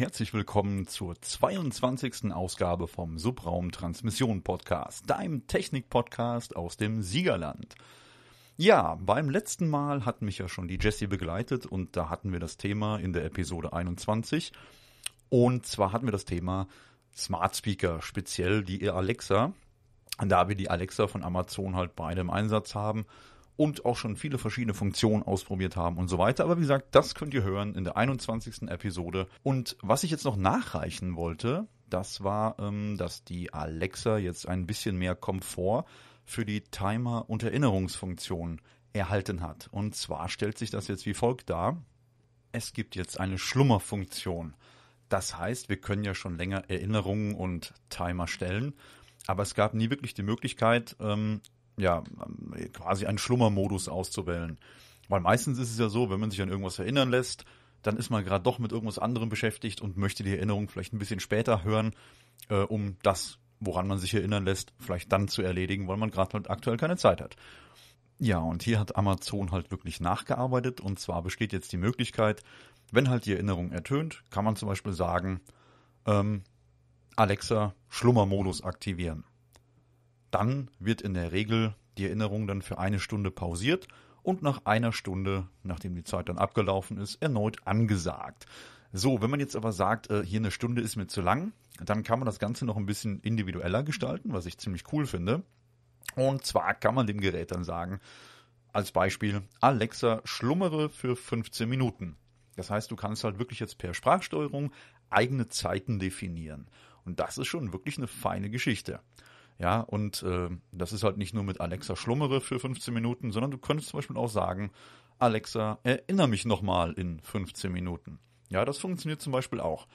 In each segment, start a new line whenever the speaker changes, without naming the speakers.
herzlich willkommen zur 22. Ausgabe vom Subraum Transmission Podcast, deinem Technik Podcast aus dem Siegerland. Ja, beim letzten Mal hat mich ja schon die Jessie begleitet und da hatten wir das Thema in der Episode 21 und zwar hatten wir das Thema Smart Speaker, speziell die Alexa. Da wir die Alexa von Amazon halt beide im Einsatz haben, und auch schon viele verschiedene Funktionen ausprobiert haben und so weiter. Aber wie gesagt, das könnt ihr hören in der 21. Episode. Und was ich jetzt noch nachreichen wollte, das war, ähm, dass die Alexa jetzt ein bisschen mehr Komfort für die Timer- und Erinnerungsfunktion erhalten hat. Und zwar stellt sich das jetzt wie folgt dar. Es gibt jetzt eine Schlummerfunktion. Das heißt, wir können ja schon länger Erinnerungen und Timer stellen, aber es gab nie wirklich die Möglichkeit, ähm, ja, ähm, quasi einen Schlummermodus auszuwählen. Weil meistens ist es ja so, wenn man sich an irgendwas erinnern lässt, dann ist man gerade doch mit irgendwas anderem beschäftigt und möchte die Erinnerung vielleicht ein bisschen später hören, äh, um das, woran man sich erinnern lässt, vielleicht dann zu erledigen, weil man gerade halt aktuell keine Zeit hat. Ja, und hier hat Amazon halt wirklich nachgearbeitet und zwar besteht jetzt die Möglichkeit, wenn halt die Erinnerung ertönt, kann man zum Beispiel sagen, ähm, Alexa Schlummermodus aktivieren. Dann wird in der Regel die Erinnerung dann für eine Stunde pausiert und nach einer Stunde, nachdem die Zeit dann abgelaufen ist, erneut angesagt. So, wenn man jetzt aber sagt, äh, hier eine Stunde ist mir zu lang, dann kann man das Ganze noch ein bisschen individueller gestalten, was ich ziemlich cool finde. Und zwar kann man dem Gerät dann sagen, als Beispiel, Alexa, schlummere für 15 Minuten. Das heißt, du kannst halt wirklich jetzt per Sprachsteuerung eigene Zeiten definieren. Und das ist schon wirklich eine feine Geschichte. Ja, und äh, das ist halt nicht nur mit Alexa schlummere für 15 Minuten, sondern du könntest zum Beispiel auch sagen, Alexa, erinnere mich nochmal in 15 Minuten. Ja, das funktioniert zum Beispiel auch.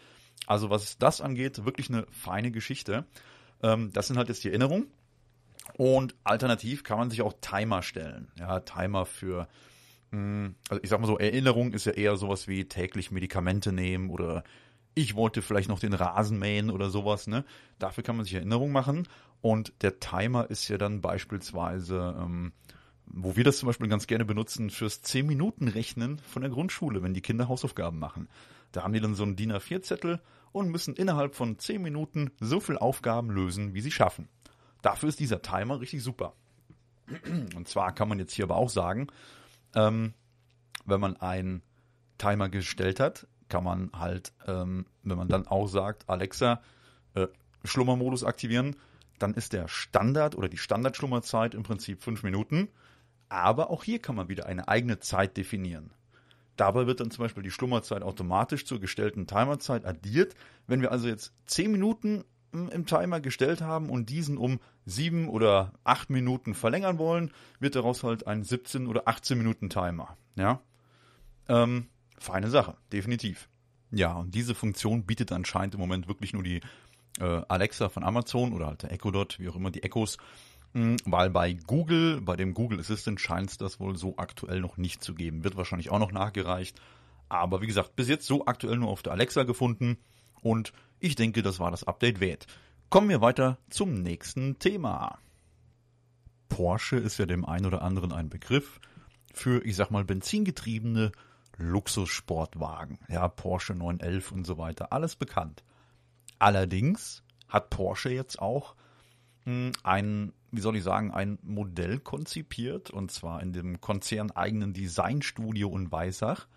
Also was das angeht, wirklich eine feine Geschichte. Ähm, das sind halt jetzt die Erinnerungen. Und alternativ kann man sich auch Timer stellen. Ja, Timer für, mh, hm, also ich sag mal so, Erinnerung ist ja eher sowas wie täglich Medikamente nehmen oder ich wollte vielleicht noch den Rasen mähen oder sowas, ne? Dafür kann man sich Erinnerung machen und der Timer ist ja dann beispielsweise, ähm, wo wir das zum Beispiel ganz gerne benutzen, fürs 10-Minuten-Rechnen von der Grundschule, wenn die Kinder Hausaufgaben machen. Da haben die dann so einen DIN A4-Zettel und müssen innerhalb von 10 Minuten so viele Aufgaben lösen, wie sie schaffen. Dafür ist dieser Timer richtig super. Und zwar kann man jetzt hier aber auch sagen, ähm, wenn man einen Timer gestellt hat, kann man halt, ähm, wenn man dann auch sagt, Alexa, äh, Schlummermodus aktivieren, dann ist der Standard oder die Standardschlummerzeit im Prinzip fünf Minuten. Aber auch hier kann man wieder eine eigene Zeit definieren. Dabei wird dann zum Beispiel die Schlummerzeit automatisch zur gestellten Timerzeit addiert. Wenn wir also jetzt zehn Minuten hm, im Timer gestellt haben und diesen um sieben oder acht Minuten verlängern wollen, wird daraus halt ein 17 oder 18 Minuten Timer. Ja, ähm, feine Sache, definitiv. Ja, und diese Funktion bietet anscheinend im Moment wirklich nur die äh, Alexa von Amazon oder halt der Echo Dot, wie auch immer die Echos, hm, weil bei Google, bei dem Google Assistant scheint es das wohl so aktuell noch nicht zu geben. Wird wahrscheinlich auch noch nachgereicht. Aber wie gesagt, bis jetzt so aktuell nur auf der Alexa gefunden. Und ich denke, das war das Update wert. Kommen wir weiter zum nächsten Thema. Porsche ist ja dem einen oder anderen ein Begriff für, ich sag mal, benzingetriebene Luxussportwagen. Ja, Porsche 911 und so weiter. Alles bekannt. Allerdings hat Porsche jetzt auch hm, ein, wie soll ich sagen, ein Modell konzipiert und zwar in dem konzerneigenen Designstudio in Weissach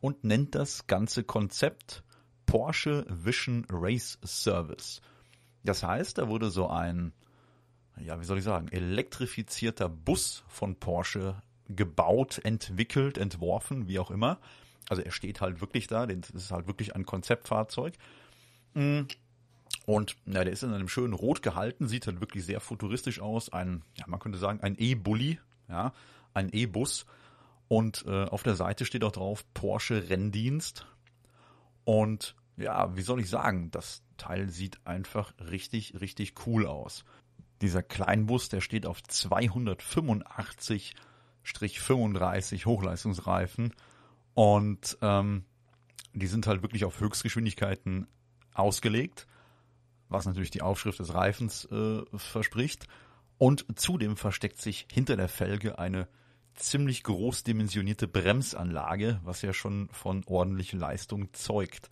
und nennt das ganze Konzept Porsche Vision Race Service. Das heißt, da wurde so ein, ja, wie soll ich sagen, elektrifizierter Bus von Porsche gebaut, entwickelt, entworfen, wie auch immer. Also er steht halt wirklich da, das ist halt wirklich ein Konzeptfahrzeug Mm. Und na, der ist in einem schönen Rot gehalten, sieht halt wirklich sehr futuristisch aus. Ein, ja, man könnte sagen, ein E-Bully, ja, ein E-Bus. Und äh, auf der Seite steht auch drauf Porsche Renndienst. Und ja, wie soll ich sagen, das Teil sieht einfach richtig, richtig cool aus. Dieser Kleinbus, der steht auf 285-35 Hochleistungsreifen. Und ähm, die sind halt wirklich auf Höchstgeschwindigkeiten ausgelegt, was natürlich die Aufschrift des Reifens äh, verspricht. Und zudem versteckt sich hinter der Felge eine ziemlich großdimensionierte Bremsanlage, was ja schon von ordentlicher Leistung zeugt.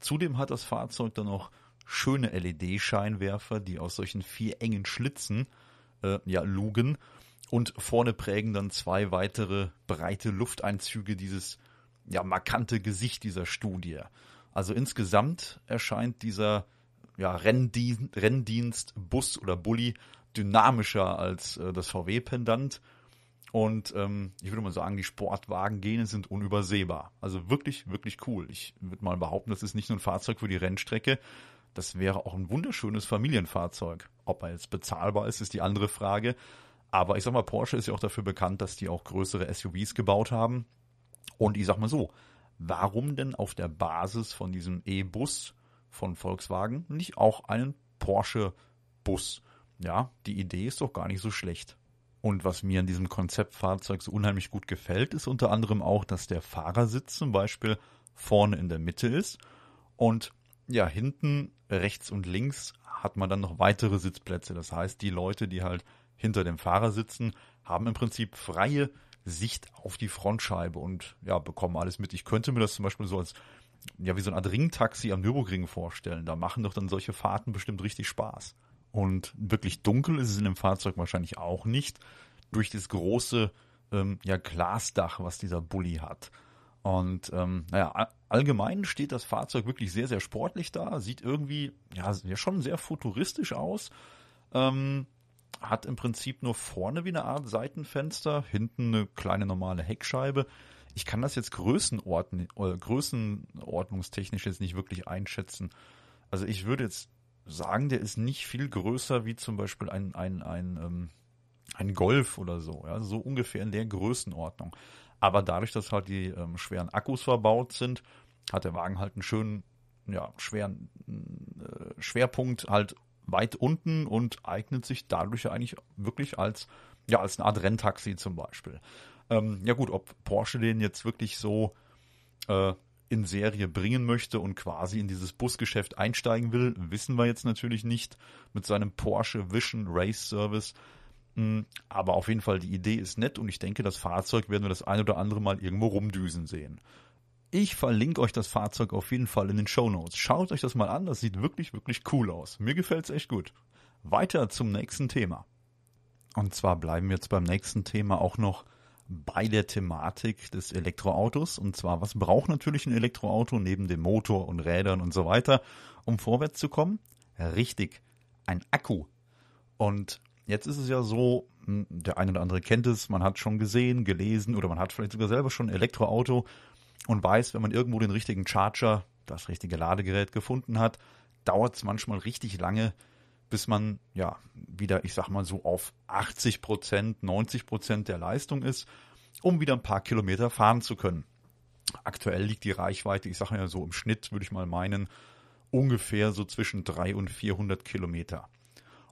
Zudem hat das Fahrzeug dann noch schöne LED-Scheinwerfer, die aus solchen vier engen Schlitzen äh, ja, lugen. Und vorne prägen dann zwei weitere breite Lufteinzüge dieses ja, markante Gesicht dieser Studie. Also insgesamt erscheint dieser ja, Renndien Renndienst, Bus oder Bulli dynamischer als äh, das VW-Pendant. Und ähm, ich würde mal sagen, die Sportwagengene sind unübersehbar. Also wirklich, wirklich cool. Ich würde mal behaupten, das ist nicht nur ein Fahrzeug für die Rennstrecke, das wäre auch ein wunderschönes Familienfahrzeug. Ob er jetzt bezahlbar ist, ist die andere Frage. Aber ich sag mal, Porsche ist ja auch dafür bekannt, dass die auch größere SUVs gebaut haben. Und ich sag mal so, warum denn auf der Basis von diesem E-Bus von Volkswagen nicht auch einen Porsche-Bus? Ja, die Idee ist doch gar nicht so schlecht. Und was mir an diesem Konzeptfahrzeug so unheimlich gut gefällt, ist unter anderem auch, dass der Fahrersitz zum Beispiel vorne in der Mitte ist und ja, hinten rechts und links hat man dann noch weitere Sitzplätze. Das heißt, die Leute, die halt hinter dem Fahrer sitzen, haben im Prinzip freie Sicht auf die Frontscheibe und ja, bekommen alles mit. Ich könnte mir das zum Beispiel so als ja, wie so eine Art Ringtaxi am Nürburgring vorstellen. Da machen doch dann solche Fahrten bestimmt richtig Spaß. Und wirklich dunkel ist es in dem Fahrzeug wahrscheinlich auch nicht. Durch das große ähm, ja, Glasdach, was dieser Bulli hat. Und ähm, naja, allgemein steht das Fahrzeug wirklich sehr, sehr sportlich da. Sieht irgendwie ja, schon sehr futuristisch aus. Ähm, hat im Prinzip nur vorne wie eine Art Seitenfenster, hinten eine kleine normale Heckscheibe. Ich kann das jetzt Größenordn äh, größenordnungstechnisch jetzt nicht wirklich einschätzen. Also ich würde jetzt sagen, der ist nicht viel größer wie zum Beispiel ein, ein, ein, ähm, ein Golf oder so. Ja? So ungefähr in der Größenordnung. Aber dadurch, dass halt die ähm, schweren Akkus verbaut sind, hat der Wagen halt einen schönen, ja, schweren äh, Schwerpunkt halt weit unten und eignet sich dadurch eigentlich wirklich als, ja, als eine Art Renntaxi zum Beispiel. Ähm, ja gut, ob Porsche den jetzt wirklich so äh, in Serie bringen möchte und quasi in dieses Busgeschäft einsteigen will, wissen wir jetzt natürlich nicht mit seinem Porsche Vision Race Service. Hm, aber auf jeden Fall, die Idee ist nett und ich denke, das Fahrzeug werden wir das ein oder andere Mal irgendwo rumdüsen sehen. Ich verlinke euch das Fahrzeug auf jeden Fall in den Show Notes. Schaut euch das mal an, das sieht wirklich, wirklich cool aus. Mir gefällt es echt gut. Weiter zum nächsten Thema. Und zwar bleiben wir jetzt beim nächsten Thema auch noch bei der Thematik des Elektroautos. Und zwar, was braucht natürlich ein Elektroauto neben dem Motor und Rädern und so weiter, um vorwärts zu kommen? Richtig, ein Akku. Und jetzt ist es ja so, hm, der eine oder andere kennt es, man hat schon gesehen, gelesen oder man hat vielleicht sogar selber schon ein Elektroauto und weiß, wenn man irgendwo den richtigen Charger, das richtige Ladegerät gefunden hat, dauert es manchmal richtig lange, bis man ja wieder, ich sag mal so auf 80 Prozent, 90 Prozent der Leistung ist, um wieder ein paar Kilometer fahren zu können. Aktuell liegt die Reichweite, ich sage ja so im Schnitt, würde ich mal meinen, ungefähr so zwischen 300 und 400 Kilometer.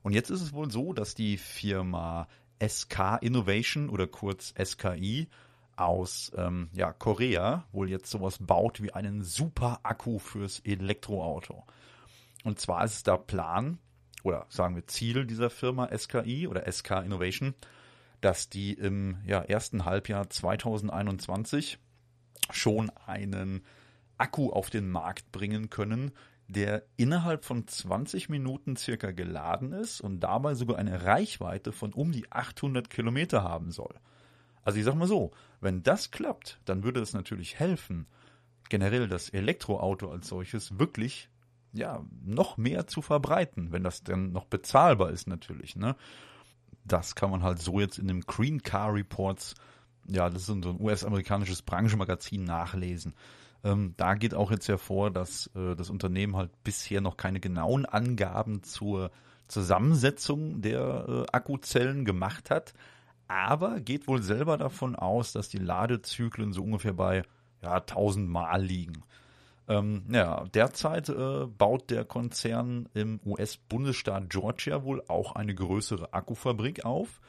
Und jetzt ist es wohl so, dass die Firma SK Innovation oder kurz SKI aus ähm, ja, Korea wohl jetzt sowas baut wie einen Super-Akku fürs Elektroauto. Und zwar ist es der Plan oder sagen wir Ziel dieser Firma SKI oder SK Innovation, dass die im ja, ersten Halbjahr 2021 schon einen Akku auf den Markt bringen können, der innerhalb von 20 Minuten circa geladen ist und dabei sogar eine Reichweite von um die 800 Kilometer haben soll. Also ich sag mal so, wenn das klappt, dann würde es natürlich helfen, generell das Elektroauto als solches wirklich ja noch mehr zu verbreiten, wenn das dann noch bezahlbar ist natürlich. Ne? Das kann man halt so jetzt in dem Green Car Reports, ja, das ist so ein US-amerikanisches Branchenmagazin nachlesen. Ähm, da geht auch jetzt hervor, dass äh, das Unternehmen halt bisher noch keine genauen Angaben zur Zusammensetzung der äh, Akkuzellen gemacht hat aber geht wohl selber davon aus, dass die Ladezyklen so ungefähr bei ja, 1000 Mal liegen. Ähm, ja, derzeit äh, baut der Konzern im US-Bundesstaat Georgia wohl auch eine größere Akkufabrik auf,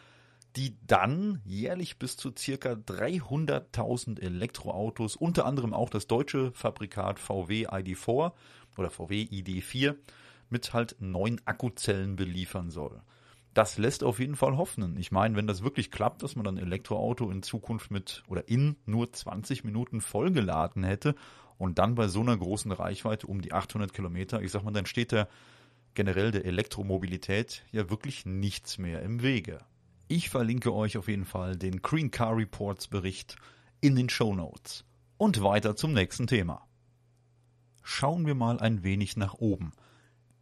die dann jährlich bis zu circa 300.000 Elektroautos, unter anderem auch das deutsche Fabrikat VW ID4 oder VW ID4, mit halt neun Akkuzellen beliefern soll das lässt auf jeden Fall hoffen. Ich meine, wenn das wirklich klappt, dass man dann Elektroauto in Zukunft mit oder in nur 20 Minuten vollgeladen hätte und dann bei so einer großen Reichweite um die 800 Kilometer, ich sag mal, dann steht der generell der Elektromobilität ja wirklich nichts mehr im Wege. Ich verlinke euch auf jeden Fall den Green Car Reports Bericht in den Show Notes. Und weiter zum nächsten Thema. Schauen wir mal ein wenig nach oben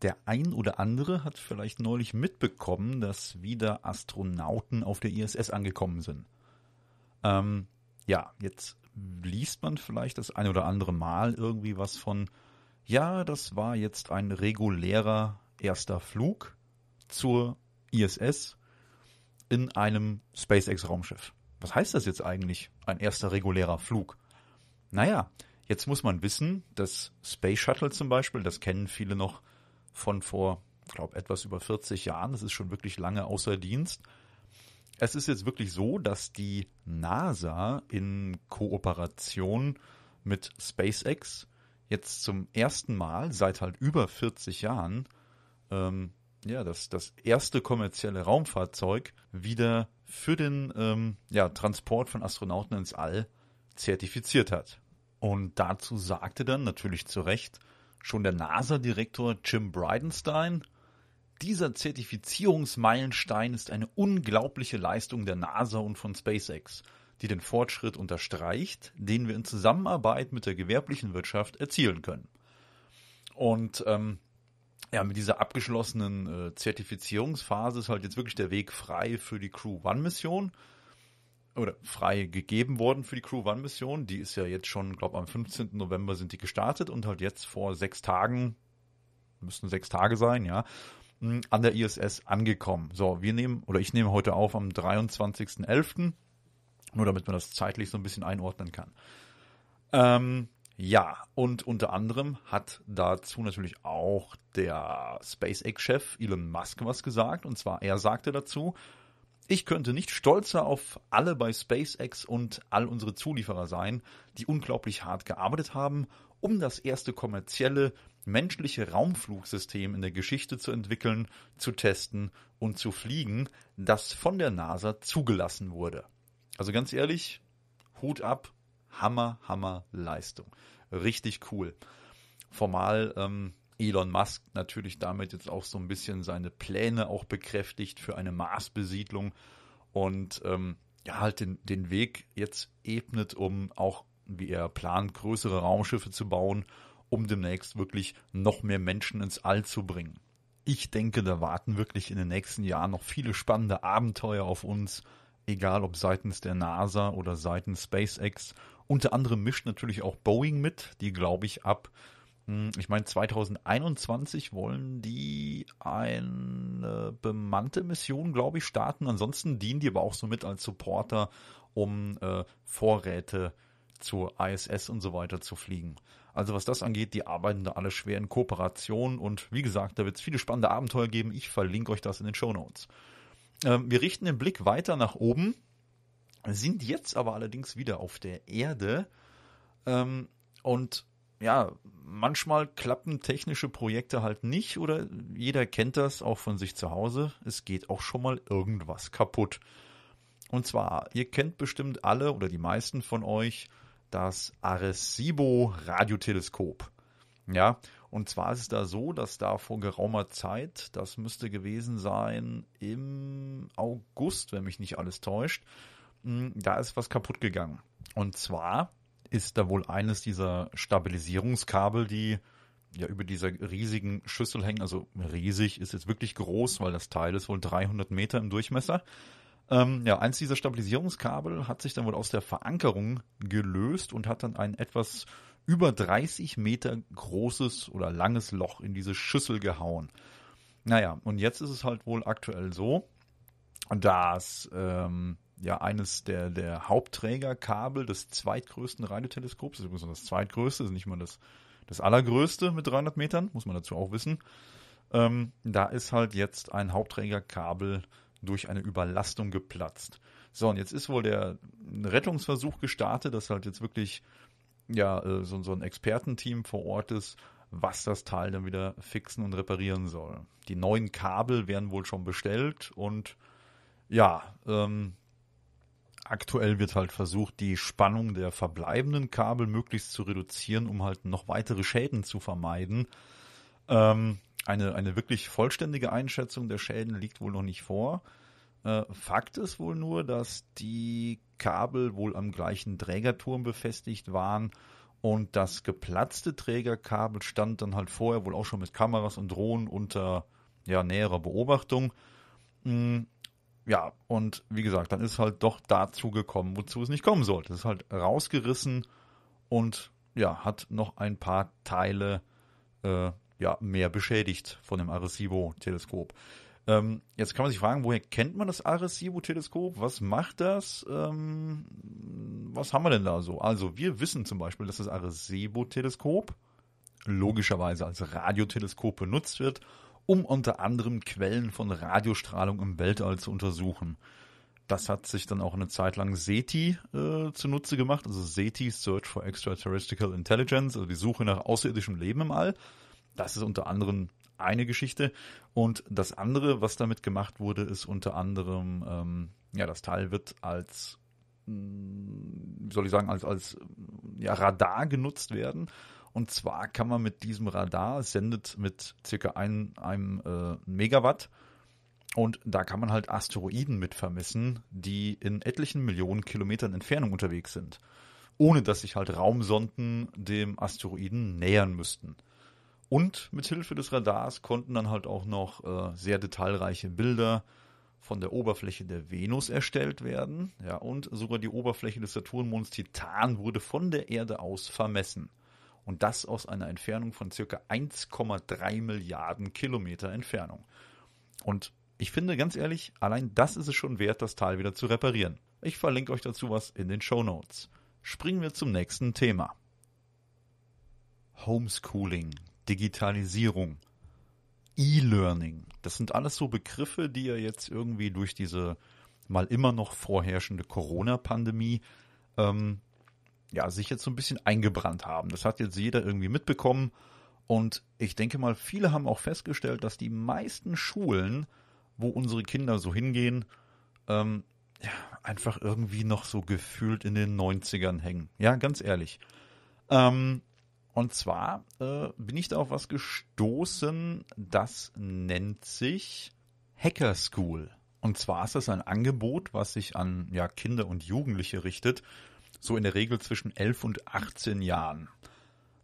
der ein oder andere hat vielleicht neulich mitbekommen, dass wieder Astronauten auf der ISS angekommen sind. Ähm, ja, jetzt liest man vielleicht das ein oder andere Mal irgendwie was von, ja, das war jetzt ein regulärer erster Flug zur ISS in einem SpaceX-Raumschiff. Was heißt das jetzt eigentlich, ein erster regulärer Flug? Naja, jetzt muss man wissen, das Space Shuttle zum Beispiel, das kennen viele noch von vor, glaube etwas über 40 Jahren. Das ist schon wirklich lange außer Dienst. Es ist jetzt wirklich so, dass die NASA in Kooperation mit SpaceX jetzt zum ersten Mal seit halt über 40 Jahren ähm, ja, das, das erste kommerzielle Raumfahrzeug wieder für den ähm, ja, Transport von Astronauten ins All zertifiziert hat. Und dazu sagte dann natürlich zu Recht Schon der NASA-Direktor Jim Bridenstine dieser Zertifizierungsmeilenstein ist eine unglaubliche Leistung der NASA und von SpaceX, die den Fortschritt unterstreicht, den wir in Zusammenarbeit mit der gewerblichen Wirtschaft erzielen können. Und ähm, ja, mit dieser abgeschlossenen äh, Zertifizierungsphase ist halt jetzt wirklich der Weg frei für die Crew One-Mission oder frei gegeben worden für die Crew One Mission. Die ist ja jetzt schon, glaube am 15. November sind die gestartet und halt jetzt vor sechs Tagen, müssten sechs Tage sein, ja, hm, an der ISS angekommen. So, wir nehmen, oder ich nehme heute auf am 23.11., nur damit man das zeitlich so ein bisschen einordnen kann. Ähm, ja, und unter anderem hat dazu natürlich auch der SpaceX-Chef Elon Musk was gesagt. Und zwar, er sagte dazu, ich könnte nicht stolzer auf alle bei SpaceX und all unsere Zulieferer sein, die unglaublich hart gearbeitet haben, um das erste kommerzielle menschliche Raumflugsystem in der Geschichte zu entwickeln, zu testen und zu fliegen, das von der NASA zugelassen wurde. Also ganz ehrlich, Hut ab, Hammer, Hammer Leistung. Richtig cool. Formal ähm, Elon Musk natürlich damit jetzt auch so ein bisschen seine Pläne auch bekräftigt für eine Marsbesiedlung und ähm, ja, halt den, den Weg jetzt ebnet, um auch, wie er plant, größere Raumschiffe zu bauen, um demnächst wirklich noch mehr Menschen ins All zu bringen. Ich denke, da warten wirklich in den nächsten Jahren noch viele spannende Abenteuer auf uns, egal ob seitens der NASA oder seitens SpaceX. Unter anderem mischt natürlich auch Boeing mit, die, glaube ich, ab hm, ich meine, 2021 wollen die eine bemannte Mission, glaube ich, starten. Ansonsten dienen die aber auch so mit als Supporter, um äh, Vorräte zur ISS und so weiter zu fliegen. Also was das angeht, die arbeiten da alle schwer in Kooperation und wie gesagt, da wird es viele spannende Abenteuer geben. Ich verlinke euch das in den Show Notes. Ähm, wir richten den Blick weiter nach oben, sind jetzt aber allerdings wieder auf der Erde ähm, und ja, manchmal klappen technische Projekte halt nicht oder jeder kennt das auch von sich zu Hause. Es geht auch schon mal irgendwas kaputt. Und zwar, ihr kennt bestimmt alle oder die meisten von euch das Arecibo Radioteleskop. Ja, und zwar ist es da so, dass da vor geraumer Zeit, das müsste gewesen sein im August, wenn mich nicht alles täuscht, hm, da ist was kaputt gegangen. Und zwar ist da wohl eines dieser Stabilisierungskabel, die ja über dieser riesigen Schüssel hängen. Also riesig ist jetzt wirklich groß, weil das Teil ist wohl 300 Meter im Durchmesser. Ähm, ja, eins dieser Stabilisierungskabel hat sich dann wohl aus der Verankerung gelöst und hat dann ein etwas über 30 Meter großes oder langes Loch in diese Schüssel gehauen. Naja, und jetzt ist es halt wohl aktuell so, dass ähm, ja eines der, der Hauptträgerkabel des zweitgrößten Radioteleskops. Das ist übrigens das zweitgrößte, ist nicht mal das, das allergrößte mit 300 Metern, muss man dazu auch wissen. Ähm, da ist halt jetzt ein Hauptträgerkabel durch eine Überlastung geplatzt. So, und jetzt ist wohl der Rettungsversuch gestartet, dass halt jetzt wirklich ja, äh, so, so ein Expertenteam vor Ort ist, was das Teil dann wieder fixen und reparieren soll. Die neuen Kabel werden wohl schon bestellt und ja, ähm, aktuell wird halt versucht, die Spannung der verbleibenden Kabel möglichst zu reduzieren, um halt noch weitere Schäden zu vermeiden. Ähm, eine, eine wirklich vollständige Einschätzung der Schäden liegt wohl noch nicht vor. Äh, Fakt ist wohl nur, dass die Kabel wohl am gleichen Trägerturm befestigt waren und das geplatzte Trägerkabel stand dann halt vorher wohl auch schon mit Kameras und Drohnen unter ja, näherer Beobachtung. Mhm ja, und wie gesagt, dann ist halt doch dazu gekommen, wozu es nicht kommen sollte. Es ist halt rausgerissen und ja, hat noch ein paar Teile äh, ja, mehr beschädigt von dem Arecibo-Teleskop. Ähm, jetzt kann man sich fragen, woher kennt man das Arecibo-Teleskop? Was macht das? Ähm, was haben wir denn da so? Also, wir wissen zum Beispiel, dass das Arecibo-Teleskop logischerweise als Radioteleskop benutzt wird um unter anderem Quellen von Radiostrahlung im Weltall zu untersuchen. Das hat sich dann auch eine Zeit lang SETI äh, zunutze gemacht, also SETI, Search for Extraterrestrial Intelligence, also die Suche nach außerirdischem Leben im All. Das ist unter anderem eine Geschichte. Und das andere, was damit gemacht wurde, ist unter anderem, ähm, ja, das Teil wird als, wie hm, soll ich sagen, als, als ja, Radar genutzt werden, und zwar kann man mit diesem Radar, sendet mit circa ein, einem äh, Megawatt, und da kann man halt Asteroiden mit vermessen, die in etlichen Millionen Kilometern Entfernung unterwegs sind, ohne dass sich halt Raumsonden dem Asteroiden nähern müssten. Und mit Hilfe des Radars konnten dann halt auch noch äh, sehr detailreiche Bilder von der Oberfläche der Venus erstellt werden. Ja, und sogar die Oberfläche des Saturnmonds Titan wurde von der Erde aus vermessen. Und das aus einer Entfernung von circa 1,3 Milliarden Kilometer Entfernung. Und ich finde ganz ehrlich, allein das ist es schon wert, das Tal wieder zu reparieren. Ich verlinke euch dazu was in den Show Notes. Springen wir zum nächsten Thema. Homeschooling, Digitalisierung, E-Learning. Das sind alles so Begriffe, die ihr jetzt irgendwie durch diese mal immer noch vorherrschende Corona-Pandemie ähm, ja, sich jetzt so ein bisschen eingebrannt haben. Das hat jetzt jeder irgendwie mitbekommen. Und ich denke mal, viele haben auch festgestellt, dass die meisten Schulen, wo unsere Kinder so hingehen, ähm, ja, einfach irgendwie noch so gefühlt in den 90ern hängen. Ja, ganz ehrlich. Ähm, und zwar äh, bin ich da auf was gestoßen, das nennt sich Hacker School. Und zwar ist das ein Angebot, was sich an ja, Kinder und Jugendliche richtet, so in der Regel zwischen 11 und 18 Jahren.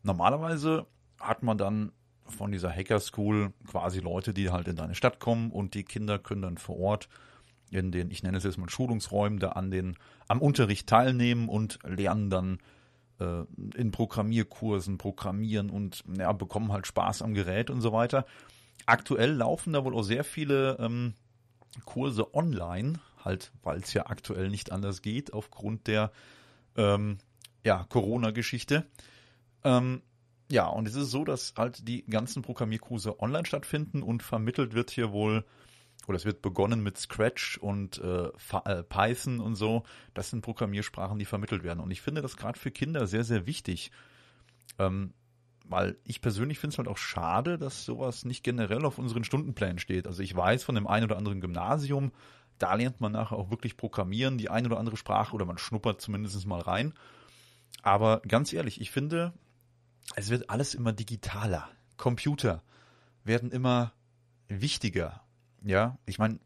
Normalerweise hat man dann von dieser Hacker School quasi Leute, die halt in deine Stadt kommen und die Kinder können dann vor Ort in den, ich nenne es jetzt mal Schulungsräumen, da an den, am Unterricht teilnehmen und lernen dann äh, in Programmierkursen, programmieren und ja, bekommen halt Spaß am Gerät und so weiter. Aktuell laufen da wohl auch sehr viele ähm, Kurse online, halt, weil es ja aktuell nicht anders geht, aufgrund der ähm, ja, Corona-Geschichte. Ähm, ja, und es ist so, dass halt die ganzen Programmierkurse online stattfinden und vermittelt wird hier wohl, oder es wird begonnen mit Scratch und äh, äh Python und so. Das sind Programmiersprachen, die vermittelt werden. Und ich finde das gerade für Kinder sehr, sehr wichtig. Ähm, weil ich persönlich finde es halt auch schade, dass sowas nicht generell auf unseren Stundenplänen steht. Also ich weiß von dem einen oder anderen Gymnasium, da lernt man nachher auch wirklich programmieren, die eine oder andere Sprache oder man schnuppert zumindest mal rein. Aber ganz ehrlich, ich finde, es wird alles immer digitaler. Computer werden immer wichtiger. Ja, ich meine,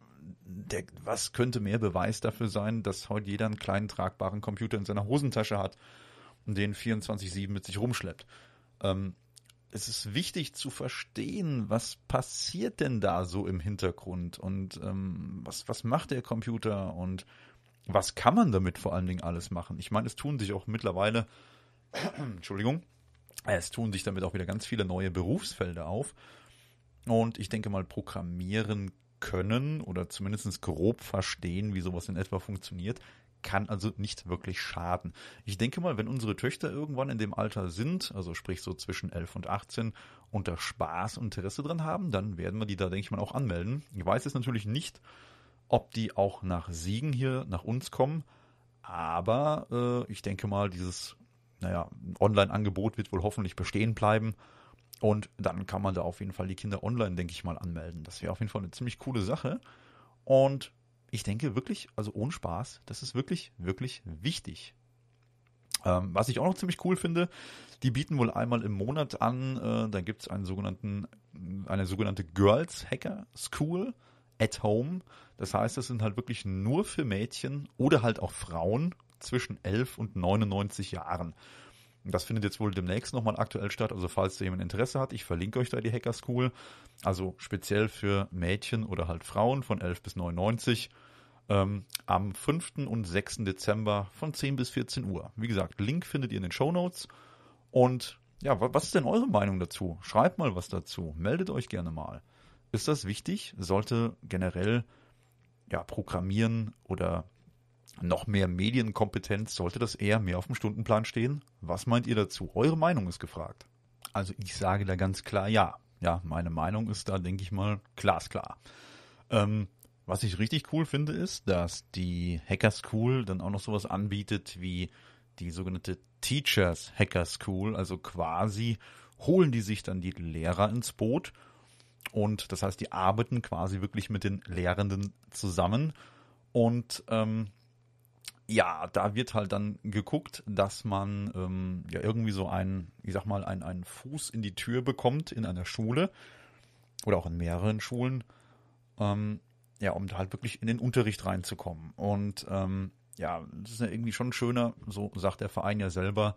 der, was könnte mehr Beweis dafür sein, dass heute jeder einen kleinen tragbaren Computer in seiner Hosentasche hat und den 24-7 mit sich rumschleppt? Ähm, es ist wichtig zu verstehen, was passiert denn da so im Hintergrund und ähm, was, was macht der Computer und was kann man damit vor allen Dingen alles machen? Ich meine, es tun sich auch mittlerweile, Entschuldigung, es tun sich damit auch wieder ganz viele neue Berufsfelder auf. Und ich denke mal, programmieren können oder zumindest grob verstehen, wie sowas in etwa funktioniert, kann also nicht wirklich schaden. Ich denke mal, wenn unsere Töchter irgendwann in dem Alter sind, also sprich so zwischen 11 und 18, und da Spaß und Interesse dran haben, dann werden wir die da, denke ich mal, auch anmelden. Ich weiß jetzt natürlich nicht, ob die auch nach Siegen hier nach uns kommen, aber äh, ich denke mal, dieses, naja, Online-Angebot wird wohl hoffentlich bestehen bleiben. Und dann kann man da auf jeden Fall die Kinder online, denke ich mal, anmelden. Das wäre auf jeden Fall eine ziemlich coole Sache. Und ich denke wirklich, also ohne Spaß, das ist wirklich, wirklich wichtig. Ähm, was ich auch noch ziemlich cool finde, die bieten wohl einmal im Monat an, äh, dann gibt es einen sogenannten, eine sogenannte Girls Hacker School at Home. Das heißt, das sind halt wirklich nur für Mädchen oder halt auch Frauen zwischen 11 und 99 Jahren. Das findet jetzt wohl demnächst nochmal aktuell statt. Also falls da jemand Interesse hat, ich verlinke euch da die Hacker School. Also speziell für Mädchen oder halt Frauen von 11 bis 99 ähm, am 5. und 6. Dezember von 10 bis 14 Uhr. Wie gesagt, Link findet ihr in den Show Notes. Und ja, was ist denn eure Meinung dazu? Schreibt mal was dazu. Meldet euch gerne mal. Ist das wichtig? Sollte generell ja, Programmieren oder noch mehr Medienkompetenz, sollte das eher mehr auf dem Stundenplan stehen? Was meint ihr dazu? Eure Meinung ist gefragt. Also ich sage da ganz klar ja. Ja, meine Meinung ist da, denke ich mal, glasklar. Ähm, was ich richtig cool finde, ist, dass die Hacker School dann auch noch sowas anbietet wie die sogenannte Teachers Hacker School. Also quasi holen die sich dann die Lehrer ins Boot. Und das heißt, die arbeiten quasi wirklich mit den Lehrenden zusammen und ähm, ja, da wird halt dann geguckt, dass man ähm, ja irgendwie so einen, ich sag mal, einen, einen Fuß in die Tür bekommt in einer Schule oder auch in mehreren Schulen, ähm, ja, um da halt wirklich in den Unterricht reinzukommen. Und ähm, ja, das ist ja irgendwie schon schöner, so sagt der Verein ja selber,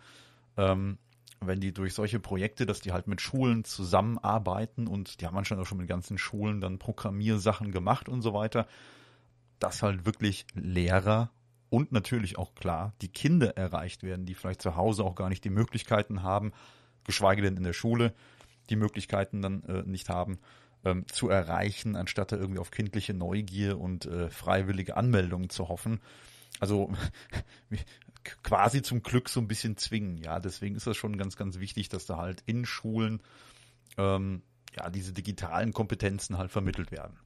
ähm, wenn die durch solche Projekte, dass die halt mit Schulen zusammenarbeiten und die haben anscheinend auch schon mit ganzen Schulen dann Programmiersachen gemacht und so weiter, dass halt wirklich Lehrer und natürlich auch klar die Kinder erreicht werden, die vielleicht zu Hause auch gar nicht die Möglichkeiten haben, geschweige denn in der Schule die Möglichkeiten dann äh, nicht haben, ähm, zu erreichen, anstatt da irgendwie auf kindliche Neugier und äh, freiwillige Anmeldungen zu hoffen. Also quasi zum Glück so ein bisschen zwingen, ja. Deswegen ist das schon ganz, ganz wichtig, dass da halt in Schulen ähm, ja diese digitalen Kompetenzen halt vermittelt werden.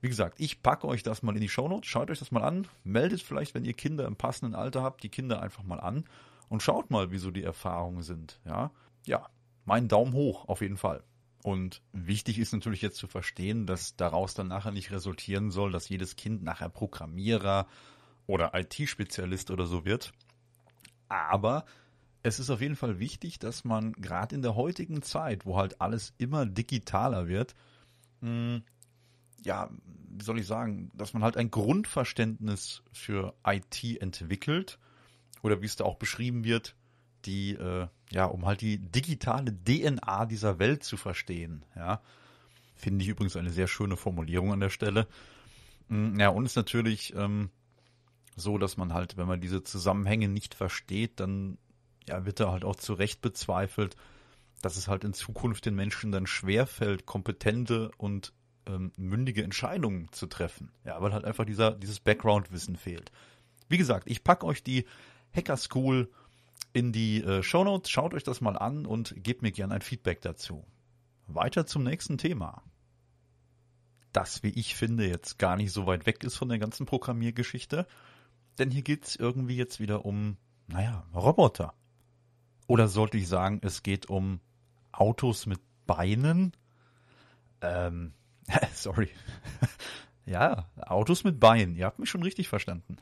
Wie gesagt, ich packe euch das mal in die Shownotes, schaut euch das mal an, meldet vielleicht, wenn ihr Kinder im passenden Alter habt, die Kinder einfach mal an und schaut mal, wieso die Erfahrungen sind. Ja, ja, mein Daumen hoch auf jeden Fall. Und wichtig ist natürlich jetzt zu verstehen, dass daraus dann nachher nicht resultieren soll, dass jedes Kind nachher Programmierer oder IT-Spezialist oder so wird. Aber es ist auf jeden Fall wichtig, dass man gerade in der heutigen Zeit, wo halt alles immer digitaler wird, hm, ja, wie soll ich sagen, dass man halt ein Grundverständnis für IT entwickelt oder wie es da auch beschrieben wird, die, äh, ja, um halt die digitale DNA dieser Welt zu verstehen, ja. Finde ich übrigens eine sehr schöne Formulierung an der Stelle. Mm, ja, und ist natürlich ähm, so, dass man halt, wenn man diese Zusammenhänge nicht versteht, dann ja, wird da halt auch zu Recht bezweifelt, dass es halt in Zukunft den Menschen dann schwerfällt, kompetente und ähm, mündige Entscheidungen zu treffen. Ja, weil halt einfach dieser, dieses Background-Wissen fehlt. Wie gesagt, ich packe euch die Hacker School in die äh, Show Notes. Schaut euch das mal an und gebt mir gerne ein Feedback dazu. Weiter zum nächsten Thema. Das, wie ich finde, jetzt gar nicht so weit weg ist von der ganzen Programmiergeschichte. Denn hier geht es irgendwie jetzt wieder um, naja, Roboter. Oder sollte ich sagen, es geht um Autos mit Beinen? Ähm, Sorry. ja, Autos mit Beinen. Ihr habt mich schon richtig verstanden.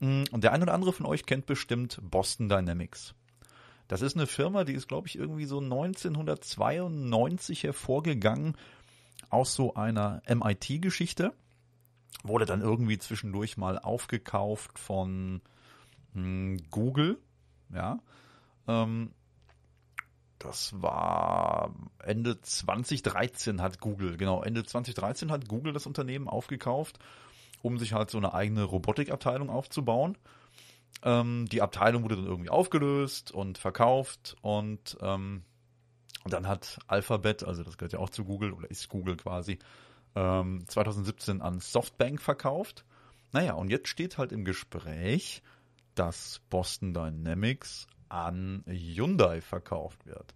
Mm, und der ein oder andere von euch kennt bestimmt Boston Dynamics. Das ist eine Firma, die ist, glaube ich, irgendwie so 1992 hervorgegangen aus so einer MIT-Geschichte. Wurde dann irgendwie zwischendurch mal aufgekauft von hm, Google, ja. Ähm, das war Ende 2013 hat Google, genau, Ende 2013 hat Google das Unternehmen aufgekauft, um sich halt so eine eigene Robotikabteilung aufzubauen. Ähm, die Abteilung wurde dann irgendwie aufgelöst und verkauft und ähm, dann hat Alphabet, also das gehört ja auch zu Google oder ist Google quasi, ähm, 2017 an Softbank verkauft. Naja, und jetzt steht halt im Gespräch, dass Boston Dynamics an Hyundai verkauft wird.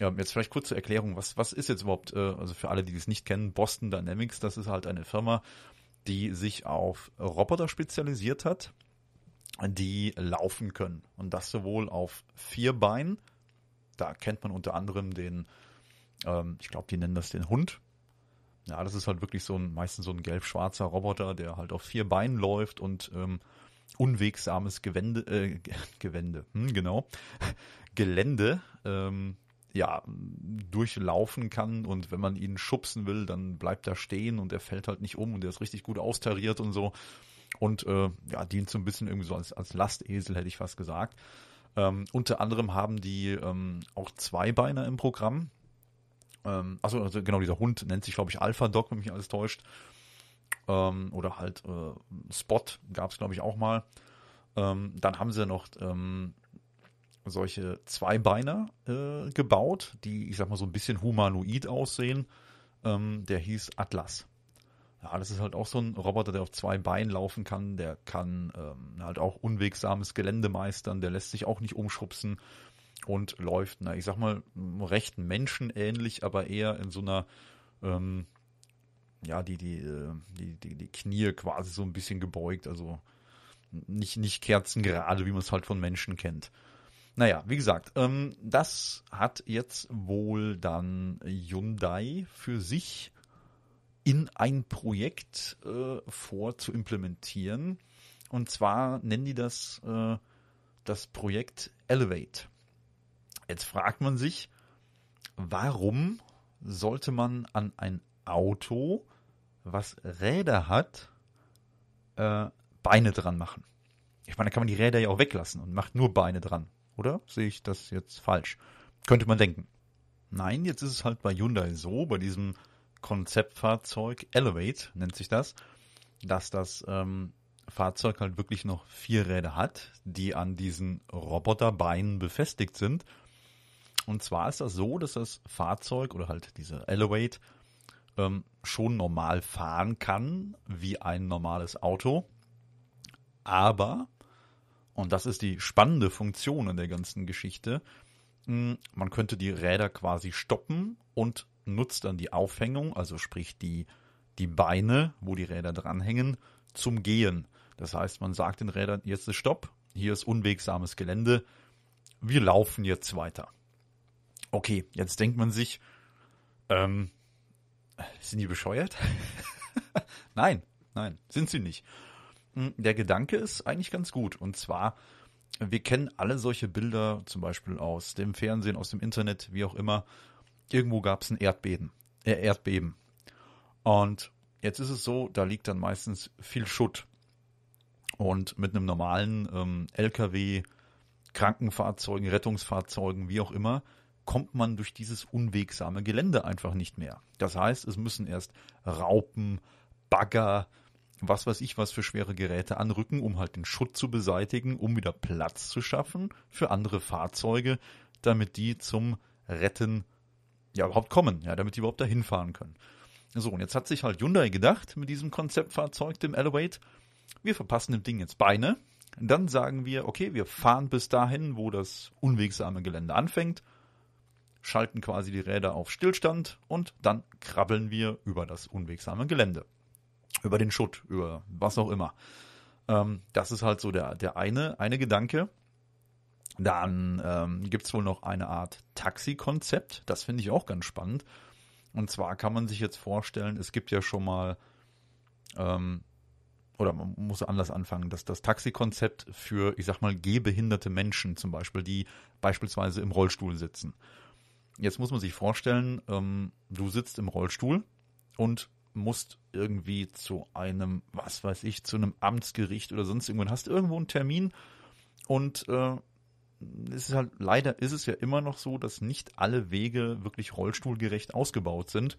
Ja, jetzt vielleicht kurze Erklärung, was, was ist jetzt überhaupt, äh, also für alle, die es nicht kennen, Boston Dynamics, das ist halt eine Firma, die sich auf Roboter spezialisiert hat, die laufen können. Und das sowohl auf vier Beinen, da kennt man unter anderem den, ähm, ich glaube, die nennen das den Hund. Ja, das ist halt wirklich so ein, meistens so ein gelb-schwarzer Roboter, der halt auf vier Beinen läuft und ähm, unwegsames Gewende, äh, Gewende, hm, genau, Gelände, ähm, ja, durchlaufen kann und wenn man ihn schubsen will, dann bleibt er stehen und er fällt halt nicht um und er ist richtig gut austariert und so und äh, ja, dient so ein bisschen irgendwie so als, als Lastesel, hätte ich fast gesagt. Ähm, unter anderem haben die ähm, auch Zweibeiner im Programm. Ähm, also, also genau, dieser Hund nennt sich, glaube ich, Alpha Dog, wenn mich alles täuscht ähm, oder halt äh, Spot gab es, glaube ich, auch mal. Ähm, dann haben sie noch ähm, solche Zweibeiner äh, gebaut, die, ich sag mal, so ein bisschen humanoid aussehen. Ähm, der hieß Atlas. Ja, das ist halt auch so ein Roboter, der auf zwei Beinen laufen kann. Der kann ähm, halt auch unwegsames Gelände meistern. Der lässt sich auch nicht umschubsen und läuft, na, ich sag mal, recht menschenähnlich, aber eher in so einer ähm, ja, die, die, äh, die, die, die Knie quasi so ein bisschen gebeugt, also nicht, nicht kerzengerade, wie man es halt von Menschen kennt. Naja, wie gesagt, ähm, das hat jetzt wohl dann Hyundai für sich in ein Projekt äh, vor zu implementieren. Und zwar nennen die das äh, das Projekt Elevate. Jetzt fragt man sich, warum sollte man an ein Auto was Räder hat, äh, Beine dran machen. Ich meine, da kann man die Räder ja auch weglassen und macht nur Beine dran, oder? Sehe ich das jetzt falsch? Könnte man denken. Nein, jetzt ist es halt bei Hyundai so, bei diesem Konzeptfahrzeug Elevate nennt sich das, dass das ähm, Fahrzeug halt wirklich noch vier Räder hat, die an diesen Roboterbeinen befestigt sind. Und zwar ist das so, dass das Fahrzeug oder halt diese Elevate ähm, schon normal fahren kann, wie ein normales Auto. Aber, und das ist die spannende Funktion in der ganzen Geschichte, hm, man könnte die Räder quasi stoppen und nutzt dann die Aufhängung, also sprich die, die Beine, wo die Räder dranhängen, zum Gehen. Das heißt, man sagt den Rädern, jetzt ist Stopp, hier ist unwegsames Gelände, wir laufen jetzt weiter. Okay, jetzt denkt man sich, ähm, sind die bescheuert? nein, nein, sind sie nicht. Hm, der Gedanke ist eigentlich ganz gut. Und zwar, wir kennen alle solche Bilder, zum Beispiel aus dem Fernsehen, aus dem Internet, wie auch immer. Irgendwo gab es ein Erdbeben. Äh, Erdbeben. Und jetzt ist es so, da liegt dann meistens viel Schutt. Und mit einem normalen ähm, LKW, Krankenfahrzeugen, Rettungsfahrzeugen, wie auch immer, kommt man durch dieses unwegsame Gelände einfach nicht mehr. Das heißt, es müssen erst Raupen, Bagger, was weiß ich, was für schwere Geräte anrücken, um halt den Schutt zu beseitigen, um wieder Platz zu schaffen für andere Fahrzeuge, damit die zum Retten ja überhaupt kommen, ja, damit die überhaupt dahin fahren können. So, und jetzt hat sich halt Hyundai gedacht mit diesem Konzeptfahrzeug, dem Elevate, wir verpassen dem Ding jetzt Beine. Dann sagen wir, okay, wir fahren bis dahin, wo das unwegsame Gelände anfängt schalten quasi die Räder auf Stillstand und dann krabbeln wir über das unwegsame Gelände. Über den Schutt, über was auch immer. Ähm, das ist halt so der, der eine, eine Gedanke. Dann ähm, gibt es wohl noch eine Art Taxi-Konzept. Das finde ich auch ganz spannend. Und zwar kann man sich jetzt vorstellen, es gibt ja schon mal, ähm, oder man muss anders anfangen, dass das Taxi-Konzept für, ich sag mal, gehbehinderte Menschen zum Beispiel, die beispielsweise im Rollstuhl sitzen. Jetzt muss man sich vorstellen, ähm, du sitzt im Rollstuhl und musst irgendwie zu einem, was weiß ich, zu einem Amtsgericht oder sonst irgendwann hast irgendwo einen Termin und äh, es ist halt leider ist es ja immer noch so, dass nicht alle Wege wirklich rollstuhlgerecht ausgebaut sind.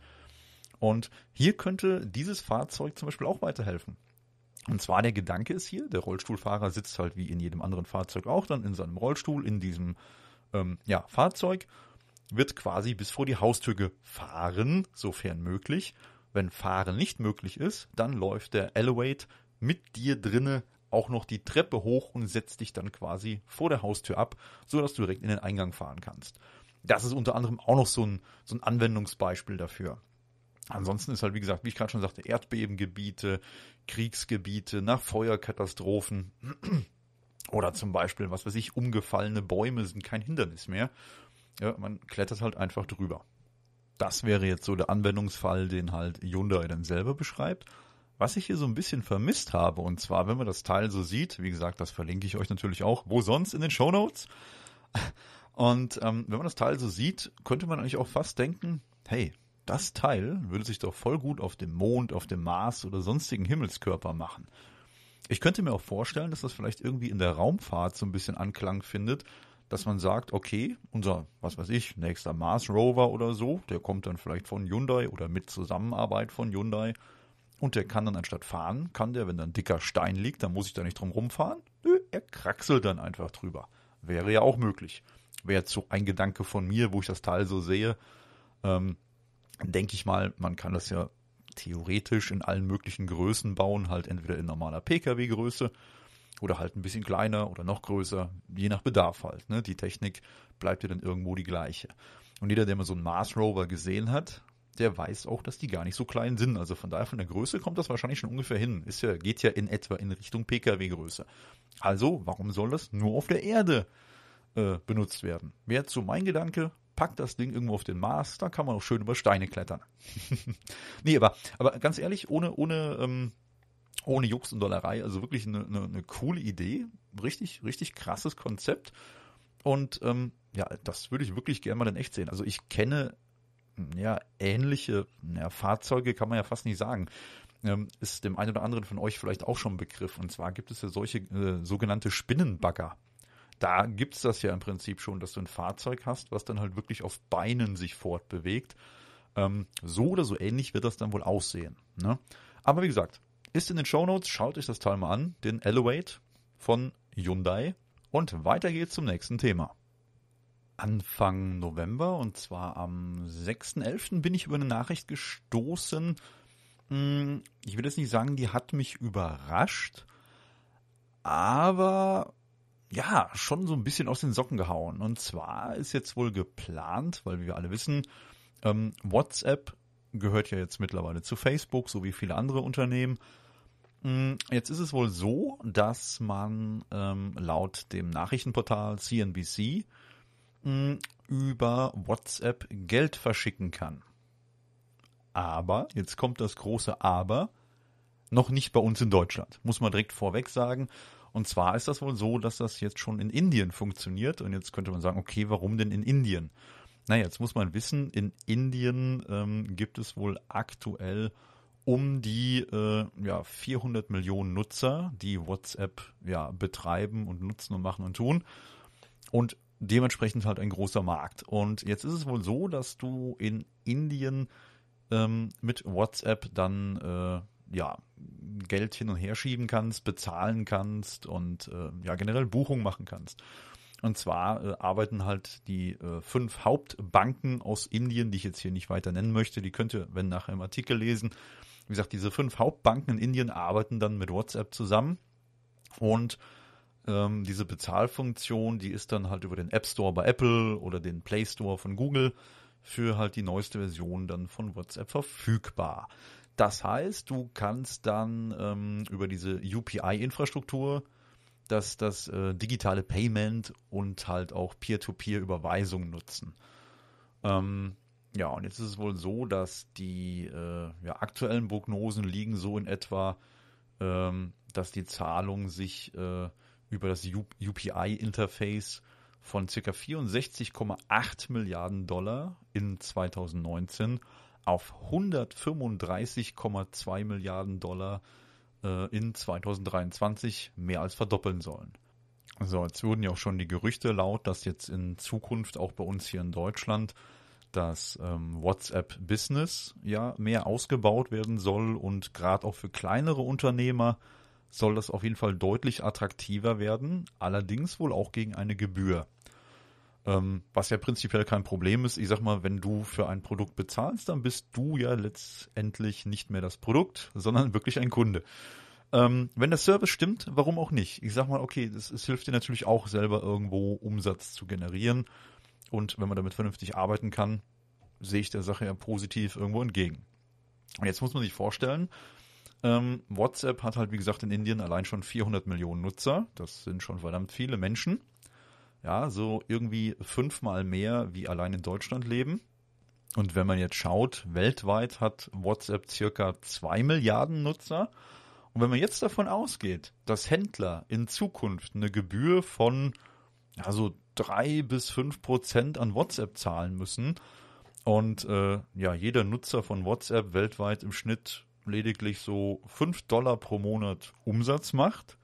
Und hier könnte dieses Fahrzeug zum Beispiel auch weiterhelfen. Und zwar der Gedanke ist hier, der Rollstuhlfahrer sitzt halt wie in jedem anderen Fahrzeug auch dann in seinem Rollstuhl in diesem ähm, ja, Fahrzeug wird quasi bis vor die Haustür gefahren, sofern möglich. Wenn Fahren nicht möglich ist, dann läuft der Elevate mit dir drinne auch noch die Treppe hoch und setzt dich dann quasi vor der Haustür ab, sodass du direkt in den Eingang fahren kannst. Das ist unter anderem auch noch so ein, so ein Anwendungsbeispiel dafür. Ansonsten ist halt, wie gesagt, wie ich gerade schon sagte, Erdbebengebiete, Kriegsgebiete, nach Feuerkatastrophen oder zum Beispiel, was weiß ich, umgefallene Bäume sind kein Hindernis mehr. Ja, man klettert halt einfach drüber. Das wäre jetzt so der Anwendungsfall, den halt Hyundai dann selber beschreibt. Was ich hier so ein bisschen vermisst habe, und zwar, wenn man das Teil so sieht, wie gesagt, das verlinke ich euch natürlich auch, wo sonst in den Show Notes. Und ähm, wenn man das Teil so sieht, könnte man eigentlich auch fast denken, hey, das Teil würde sich doch voll gut auf dem Mond, auf dem Mars oder sonstigen Himmelskörper machen. Ich könnte mir auch vorstellen, dass das vielleicht irgendwie in der Raumfahrt so ein bisschen Anklang findet, dass man sagt, okay, unser, was weiß ich, nächster Mars Rover oder so, der kommt dann vielleicht von Hyundai oder mit Zusammenarbeit von Hyundai und der kann dann anstatt fahren, kann der, wenn da ein dicker Stein liegt, dann muss ich da nicht drum rumfahren, Nö, er kraxelt dann einfach drüber. Wäre ja auch möglich. Wäre jetzt so ein Gedanke von mir, wo ich das Teil so sehe, ähm, denke ich mal, man kann das ja theoretisch in allen möglichen Größen bauen, halt entweder in normaler Pkw-Größe oder halt ein bisschen kleiner oder noch größer, je nach Bedarf halt. Ne? Die Technik bleibt ja dann irgendwo die gleiche. Und jeder, der mal so einen Mars Rover gesehen hat, der weiß auch, dass die gar nicht so klein sind. Also von daher von der Größe kommt das wahrscheinlich schon ungefähr hin. Ist ja, geht ja in etwa in Richtung Pkw-Größe. Also, warum soll das nur auf der Erde äh, benutzt werden? Wäre zu so mein Gedanke, packt das Ding irgendwo auf den Mars, da kann man auch schön über Steine klettern. nee, aber, aber ganz ehrlich, ohne, ohne ähm, ohne Jux und Dollerei. Also wirklich eine, eine, eine coole Idee, richtig, richtig krasses Konzept. Und ähm, ja, das würde ich wirklich gerne mal in echt sehen. Also ich kenne ja ähnliche ja, Fahrzeuge, kann man ja fast nicht sagen. Ähm, ist dem einen oder anderen von euch vielleicht auch schon ein Begriff. Und zwar gibt es ja solche äh, sogenannte Spinnenbagger. Da gibt es das ja im Prinzip schon, dass du ein Fahrzeug hast, was dann halt wirklich auf Beinen sich fortbewegt. Ähm, so oder so ähnlich wird das dann wohl aussehen. Ne? Aber wie gesagt, ist in den Shownotes. Schaut euch das Teil mal an. Den Elevate von Hyundai. Und weiter geht's zum nächsten Thema. Anfang November und zwar am 6.11. bin ich über eine Nachricht gestoßen. Hm, ich will jetzt nicht sagen, die hat mich überrascht, aber ja, schon so ein bisschen aus den Socken gehauen. Und zwar ist jetzt wohl geplant, weil wir alle wissen, ähm, WhatsApp gehört ja jetzt mittlerweile zu Facebook, so wie viele andere Unternehmen. Mm, jetzt ist es wohl so, dass man ähm, laut dem Nachrichtenportal CNBC mh, mm, über WhatsApp Geld verschicken kann. Aber, jetzt kommt das große Aber, noch nicht bei uns in Deutschland. Muss man direkt vorweg sagen. Und zwar ist das wohl so, dass das jetzt schon in Indien funktioniert. Und jetzt könnte man sagen, okay, warum denn in Indien? Naja, jetzt muss man wissen, in Indien ähm, gibt es wohl aktuell um die äh, ja, 400 Millionen Nutzer, die WhatsApp ja betreiben und nutzen und machen und tun. Und dementsprechend halt ein großer Markt. Und jetzt ist es wohl so, dass du in Indien ähm, mit WhatsApp dann äh, ja Geld hin und her schieben kannst, bezahlen kannst und äh, ja generell Buchungen machen kannst. Und zwar äh, arbeiten halt die äh, fünf Hauptbanken aus Indien, die ich jetzt hier nicht weiter nennen möchte. Die könnt ihr, wenn nachher im Artikel lesen, wie gesagt, diese fünf Hauptbanken in Indien arbeiten dann mit WhatsApp zusammen und ähm, diese Bezahlfunktion, die ist dann halt über den App Store bei Apple oder den Play Store von Google für halt die neueste Version dann von WhatsApp verfügbar. Das heißt, du kannst dann ähm, über diese UPI-Infrastruktur das, das äh, digitale Payment und halt auch Peer-to-Peer-Überweisung nutzen. Ähm, ja, und jetzt ist es wohl so, dass die äh, ja, aktuellen Prognosen liegen so in etwa, ähm, dass die Zahlungen sich äh, über das UPI-Interface von ca. 64,8 Milliarden Dollar in 2019 auf 135,2 Milliarden Dollar äh, in 2023 mehr als verdoppeln sollen. So, jetzt wurden ja auch schon die Gerüchte laut, dass jetzt in Zukunft auch bei uns hier in Deutschland dass ähm, WhatsApp Business ja mehr ausgebaut werden soll und gerade auch für kleinere Unternehmer soll das auf jeden Fall deutlich attraktiver werden, allerdings wohl auch gegen eine Gebühr. Ähm, was ja prinzipiell kein Problem ist. Ich sag mal, wenn du für ein Produkt bezahlst, dann bist du ja letztendlich nicht mehr das Produkt, sondern wirklich ein Kunde. Ähm, wenn der Service stimmt, warum auch nicht? Ich sag mal, okay, es hilft dir natürlich auch selber irgendwo Umsatz zu generieren und wenn man damit vernünftig arbeiten kann, sehe ich der Sache ja positiv irgendwo entgegen. Und jetzt muss man sich vorstellen, ähm, WhatsApp hat halt, wie gesagt, in Indien allein schon 400 Millionen Nutzer. Das sind schon verdammt viele Menschen. Ja, so irgendwie fünfmal mehr, wie allein in Deutschland leben. Und wenn man jetzt schaut, weltweit hat WhatsApp circa zwei Milliarden Nutzer. Und wenn man jetzt davon ausgeht, dass Händler in Zukunft eine Gebühr von ja, so drei bis fünf Prozent an WhatsApp zahlen müssen. Und äh, ja, jeder Nutzer von WhatsApp weltweit im Schnitt lediglich so fünf Dollar pro Monat Umsatz macht.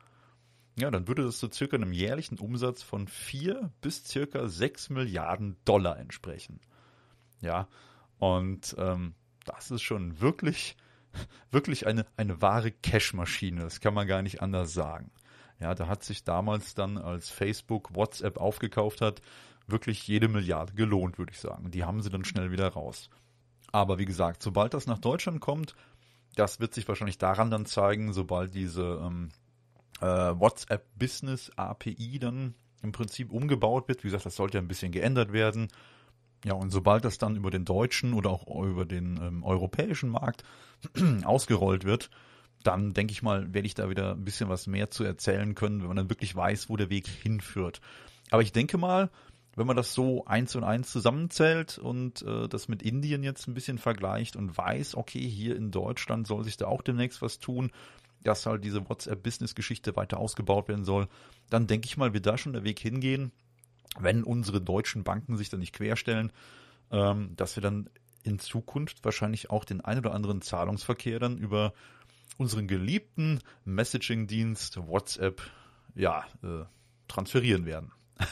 Ja, dann würde das so circa einem jährlichen Umsatz von vier bis circa sechs Milliarden Dollar entsprechen. Ja, und ähm, das ist schon wirklich, wirklich eine, eine wahre Cash-Maschine. Das kann man gar nicht anders sagen. Ja, da hat sich damals dann, als Facebook WhatsApp aufgekauft hat, wirklich jede Milliarde gelohnt, würde ich sagen. Die haben sie dann schnell wieder raus. Aber wie gesagt, sobald das nach Deutschland kommt, das wird sich wahrscheinlich daran dann zeigen, sobald diese ähm, äh, WhatsApp Business API dann im Prinzip umgebaut wird. Wie gesagt, das sollte ja ein bisschen geändert werden. Ja, und sobald das dann über den deutschen oder auch über den ähm, europäischen Markt ausgerollt wird, dann denke ich mal, werde ich da wieder ein bisschen was mehr zu erzählen können, wenn man dann wirklich weiß, wo der Weg hinführt. Aber ich denke mal, wenn man das so eins und eins zusammenzählt und äh, das mit Indien jetzt ein bisschen vergleicht und weiß, okay, hier in Deutschland soll sich da auch demnächst was tun, dass halt diese WhatsApp-Business-Geschichte weiter ausgebaut werden soll, dann denke ich mal, wird da schon der Weg hingehen, wenn unsere deutschen Banken sich da nicht querstellen, ähm, dass wir dann in Zukunft wahrscheinlich auch den ein oder anderen Zahlungsverkehr dann über unseren geliebten Messaging-Dienst WhatsApp ja, äh, transferieren werden.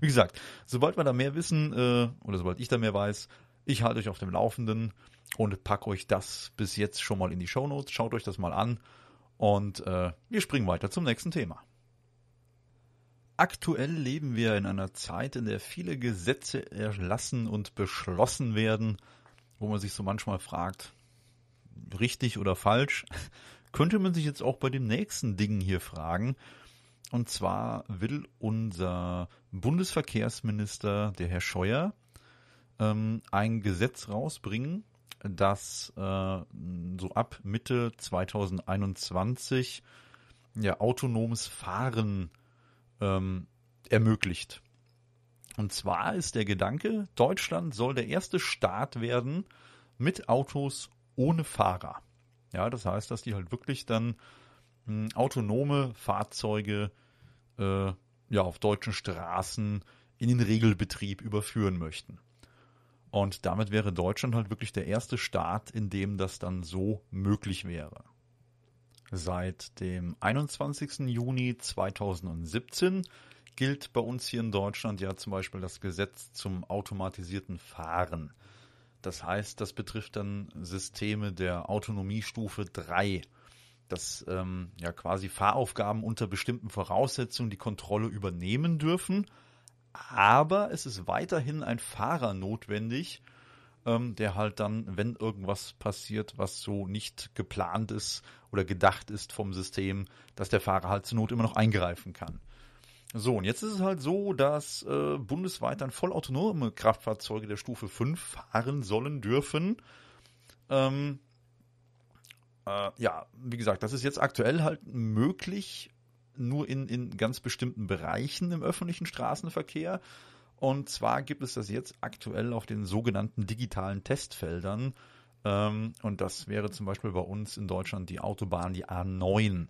Wie gesagt, sobald wir da mehr wissen äh, oder sobald ich da mehr weiß, ich halte euch auf dem Laufenden und packe euch das bis jetzt schon mal in die Shownotes. Schaut euch das mal an und äh, wir springen weiter zum nächsten Thema. Aktuell leben wir in einer Zeit, in der viele Gesetze erlassen und beschlossen werden, wo man sich so manchmal fragt, richtig oder falsch, könnte man sich jetzt auch bei dem nächsten Ding hier fragen. Und zwar will unser Bundesverkehrsminister, der Herr Scheuer, ähm, ein Gesetz rausbringen, das äh, so ab Mitte 2021 ja autonomes Fahren ähm, ermöglicht. Und zwar ist der Gedanke, Deutschland soll der erste Staat werden mit Autos ohne Fahrer. Ja, das heißt, dass die halt wirklich dann mh, hm, autonome Fahrzeuge äh, ja, auf deutschen Straßen in den Regelbetrieb überführen möchten. Und damit wäre Deutschland halt wirklich der erste Staat, in dem das dann so möglich wäre. Seit dem 21. Juni 2017 gilt bei uns hier in Deutschland ja zum Beispiel das Gesetz zum automatisierten Fahren. Das heißt, das betrifft dann Systeme der Autonomiestufe 3, dass ähm, ja quasi Fahraufgaben unter bestimmten Voraussetzungen die Kontrolle übernehmen dürfen, aber es ist weiterhin ein Fahrer notwendig, ähm, der halt dann, wenn irgendwas passiert, was so nicht geplant ist oder gedacht ist vom System, dass der Fahrer halt zur Not immer noch eingreifen kann. So, und jetzt ist es halt so, dass äh, bundesweit dann vollautonome Kraftfahrzeuge der Stufe 5 fahren sollen dürfen. Ähm, äh, ja, wie gesagt, das ist jetzt aktuell halt möglich, nur in, in ganz bestimmten Bereichen im öffentlichen Straßenverkehr. Und zwar gibt es das jetzt aktuell auf den sogenannten digitalen Testfeldern. Ähm, und das wäre zum Beispiel bei uns in Deutschland die Autobahn, die A9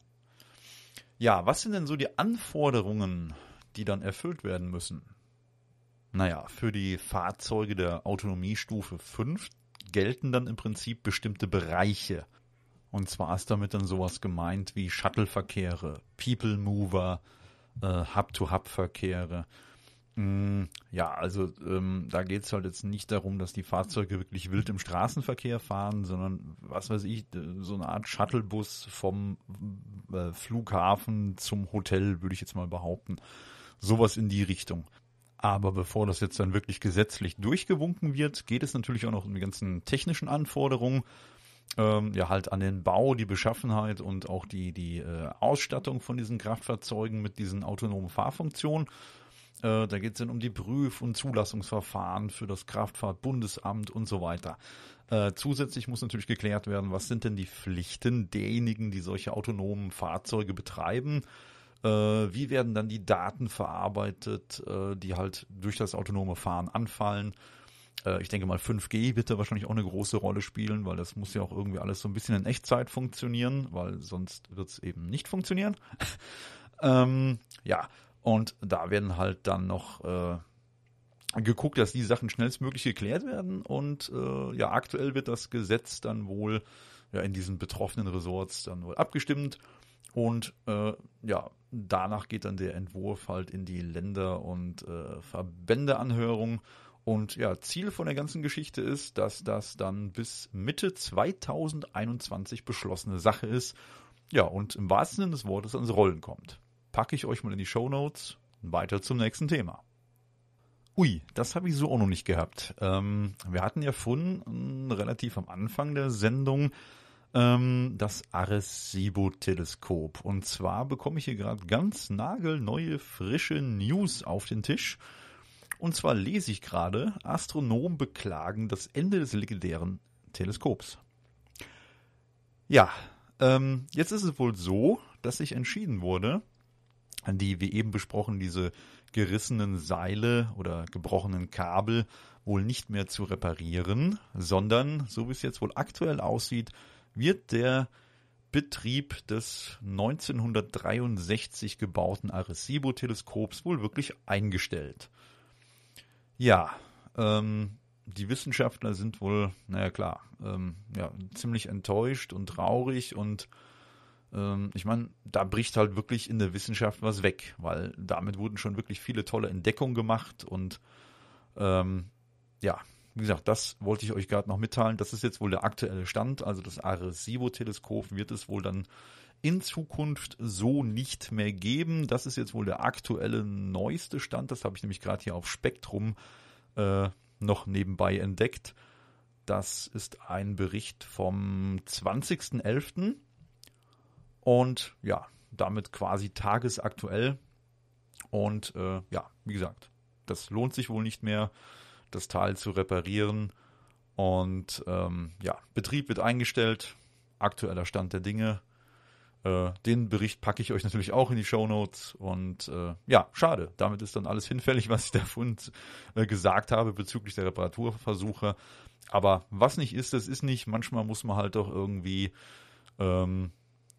ja, was sind denn so die Anforderungen, die dann erfüllt werden müssen? Naja, für die Fahrzeuge der Autonomiestufe 5 gelten dann im Prinzip bestimmte Bereiche. Und zwar ist damit dann sowas gemeint wie Shuttle-Verkehre, People-Mover, äh, Hub-to-Hub-Verkehre Mm, ja, also ähm, da geht's halt jetzt nicht darum, dass die Fahrzeuge wirklich wild im Straßenverkehr fahren, sondern was weiß ich, so eine Art Shuttlebus vom äh, Flughafen zum Hotel, würde ich jetzt mal behaupten. Sowas in die Richtung. Aber bevor das jetzt dann wirklich gesetzlich durchgewunken wird, geht es natürlich auch noch um die ganzen technischen Anforderungen. Ähm, ja, halt an den Bau, die Beschaffenheit und auch die, die äh, Ausstattung von diesen Kraftfahrzeugen mit diesen autonomen Fahrfunktionen. Äh, da geht es dann um die Prüf- und Zulassungsverfahren für das Kraftfahrtbundesamt und so weiter. Äh, zusätzlich muss natürlich geklärt werden, was sind denn die Pflichten derjenigen, die solche autonomen Fahrzeuge betreiben äh, wie werden dann die Daten verarbeitet, die halt durch das autonome Fahren anfallen. ich denke mal, 5G wird da wahrscheinlich auch eine große Rolle spielen, weil das muss ja auch irgendwie alles so ein bisschen in Echtzeit funktionieren, weil sonst wird es eben nicht funktionieren. ähm, ja, und da werden halt dann noch äh, geguckt, dass die Sachen schnellstmöglich geklärt werden. Und äh, ja, aktuell wird das Gesetz dann wohl ja, in diesen betroffenen Resorts dann wohl abgestimmt. Und äh, ja, danach geht dann der Entwurf halt in die Länder- und äh, Verbändeanhörung. Und ja, Ziel von der ganzen Geschichte ist, dass das dann bis Mitte 2021 beschlossene Sache ist. Ja, und im wahrsten Sinne des Wortes ans Rollen kommt. Packe ich euch mal in die Show Notes. Weiter zum nächsten Thema. Ui, das habe ich so auch noch nicht gehabt. Ähm, wir hatten ja von mm, relativ am Anfang der Sendung ähm, das Arecibo-Teleskop. Und zwar bekomme ich hier gerade ganz nagelneue, frische News auf den Tisch. Und zwar lese ich gerade, Astronomen beklagen das Ende des legendären Teleskops. Ja, ähm, jetzt ist es wohl so, dass sich entschieden wurde, an die, wie eben besprochen, diese gerissenen Seile oder gebrochenen Kabel wohl nicht mehr zu reparieren, sondern, so wie es jetzt wohl aktuell aussieht, wird der Betrieb des 1963 gebauten Arecibo-Teleskops wohl wirklich eingestellt. Ja, ähm, die Wissenschaftler sind wohl, naja klar, ähm, ja, ziemlich enttäuscht und traurig und ähm, ich meine, da bricht halt wirklich in der Wissenschaft was weg, weil damit wurden schon wirklich viele tolle Entdeckungen gemacht und ähm, ja, wie gesagt, das wollte ich euch gerade noch mitteilen. Das ist jetzt wohl der aktuelle Stand. Also das Arecibo-Teleskop wird es wohl dann in Zukunft so nicht mehr geben. Das ist jetzt wohl der aktuelle neueste Stand. Das habe ich nämlich gerade hier auf Spektrum äh, noch nebenbei entdeckt. Das ist ein Bericht vom 20.11. Und ja, damit quasi tagesaktuell. Und äh, ja, wie gesagt, das lohnt sich wohl nicht mehr, das Tal zu reparieren. Und ähm, ja, Betrieb wird eingestellt. Aktueller Stand der Dinge. Äh, den Bericht packe ich euch natürlich auch in die Show Notes. Und äh, ja, schade. Damit ist dann alles hinfällig, was ich davon äh, gesagt habe bezüglich der Reparaturversuche. Aber was nicht ist, das ist nicht. Manchmal muss man halt doch irgendwie ähm,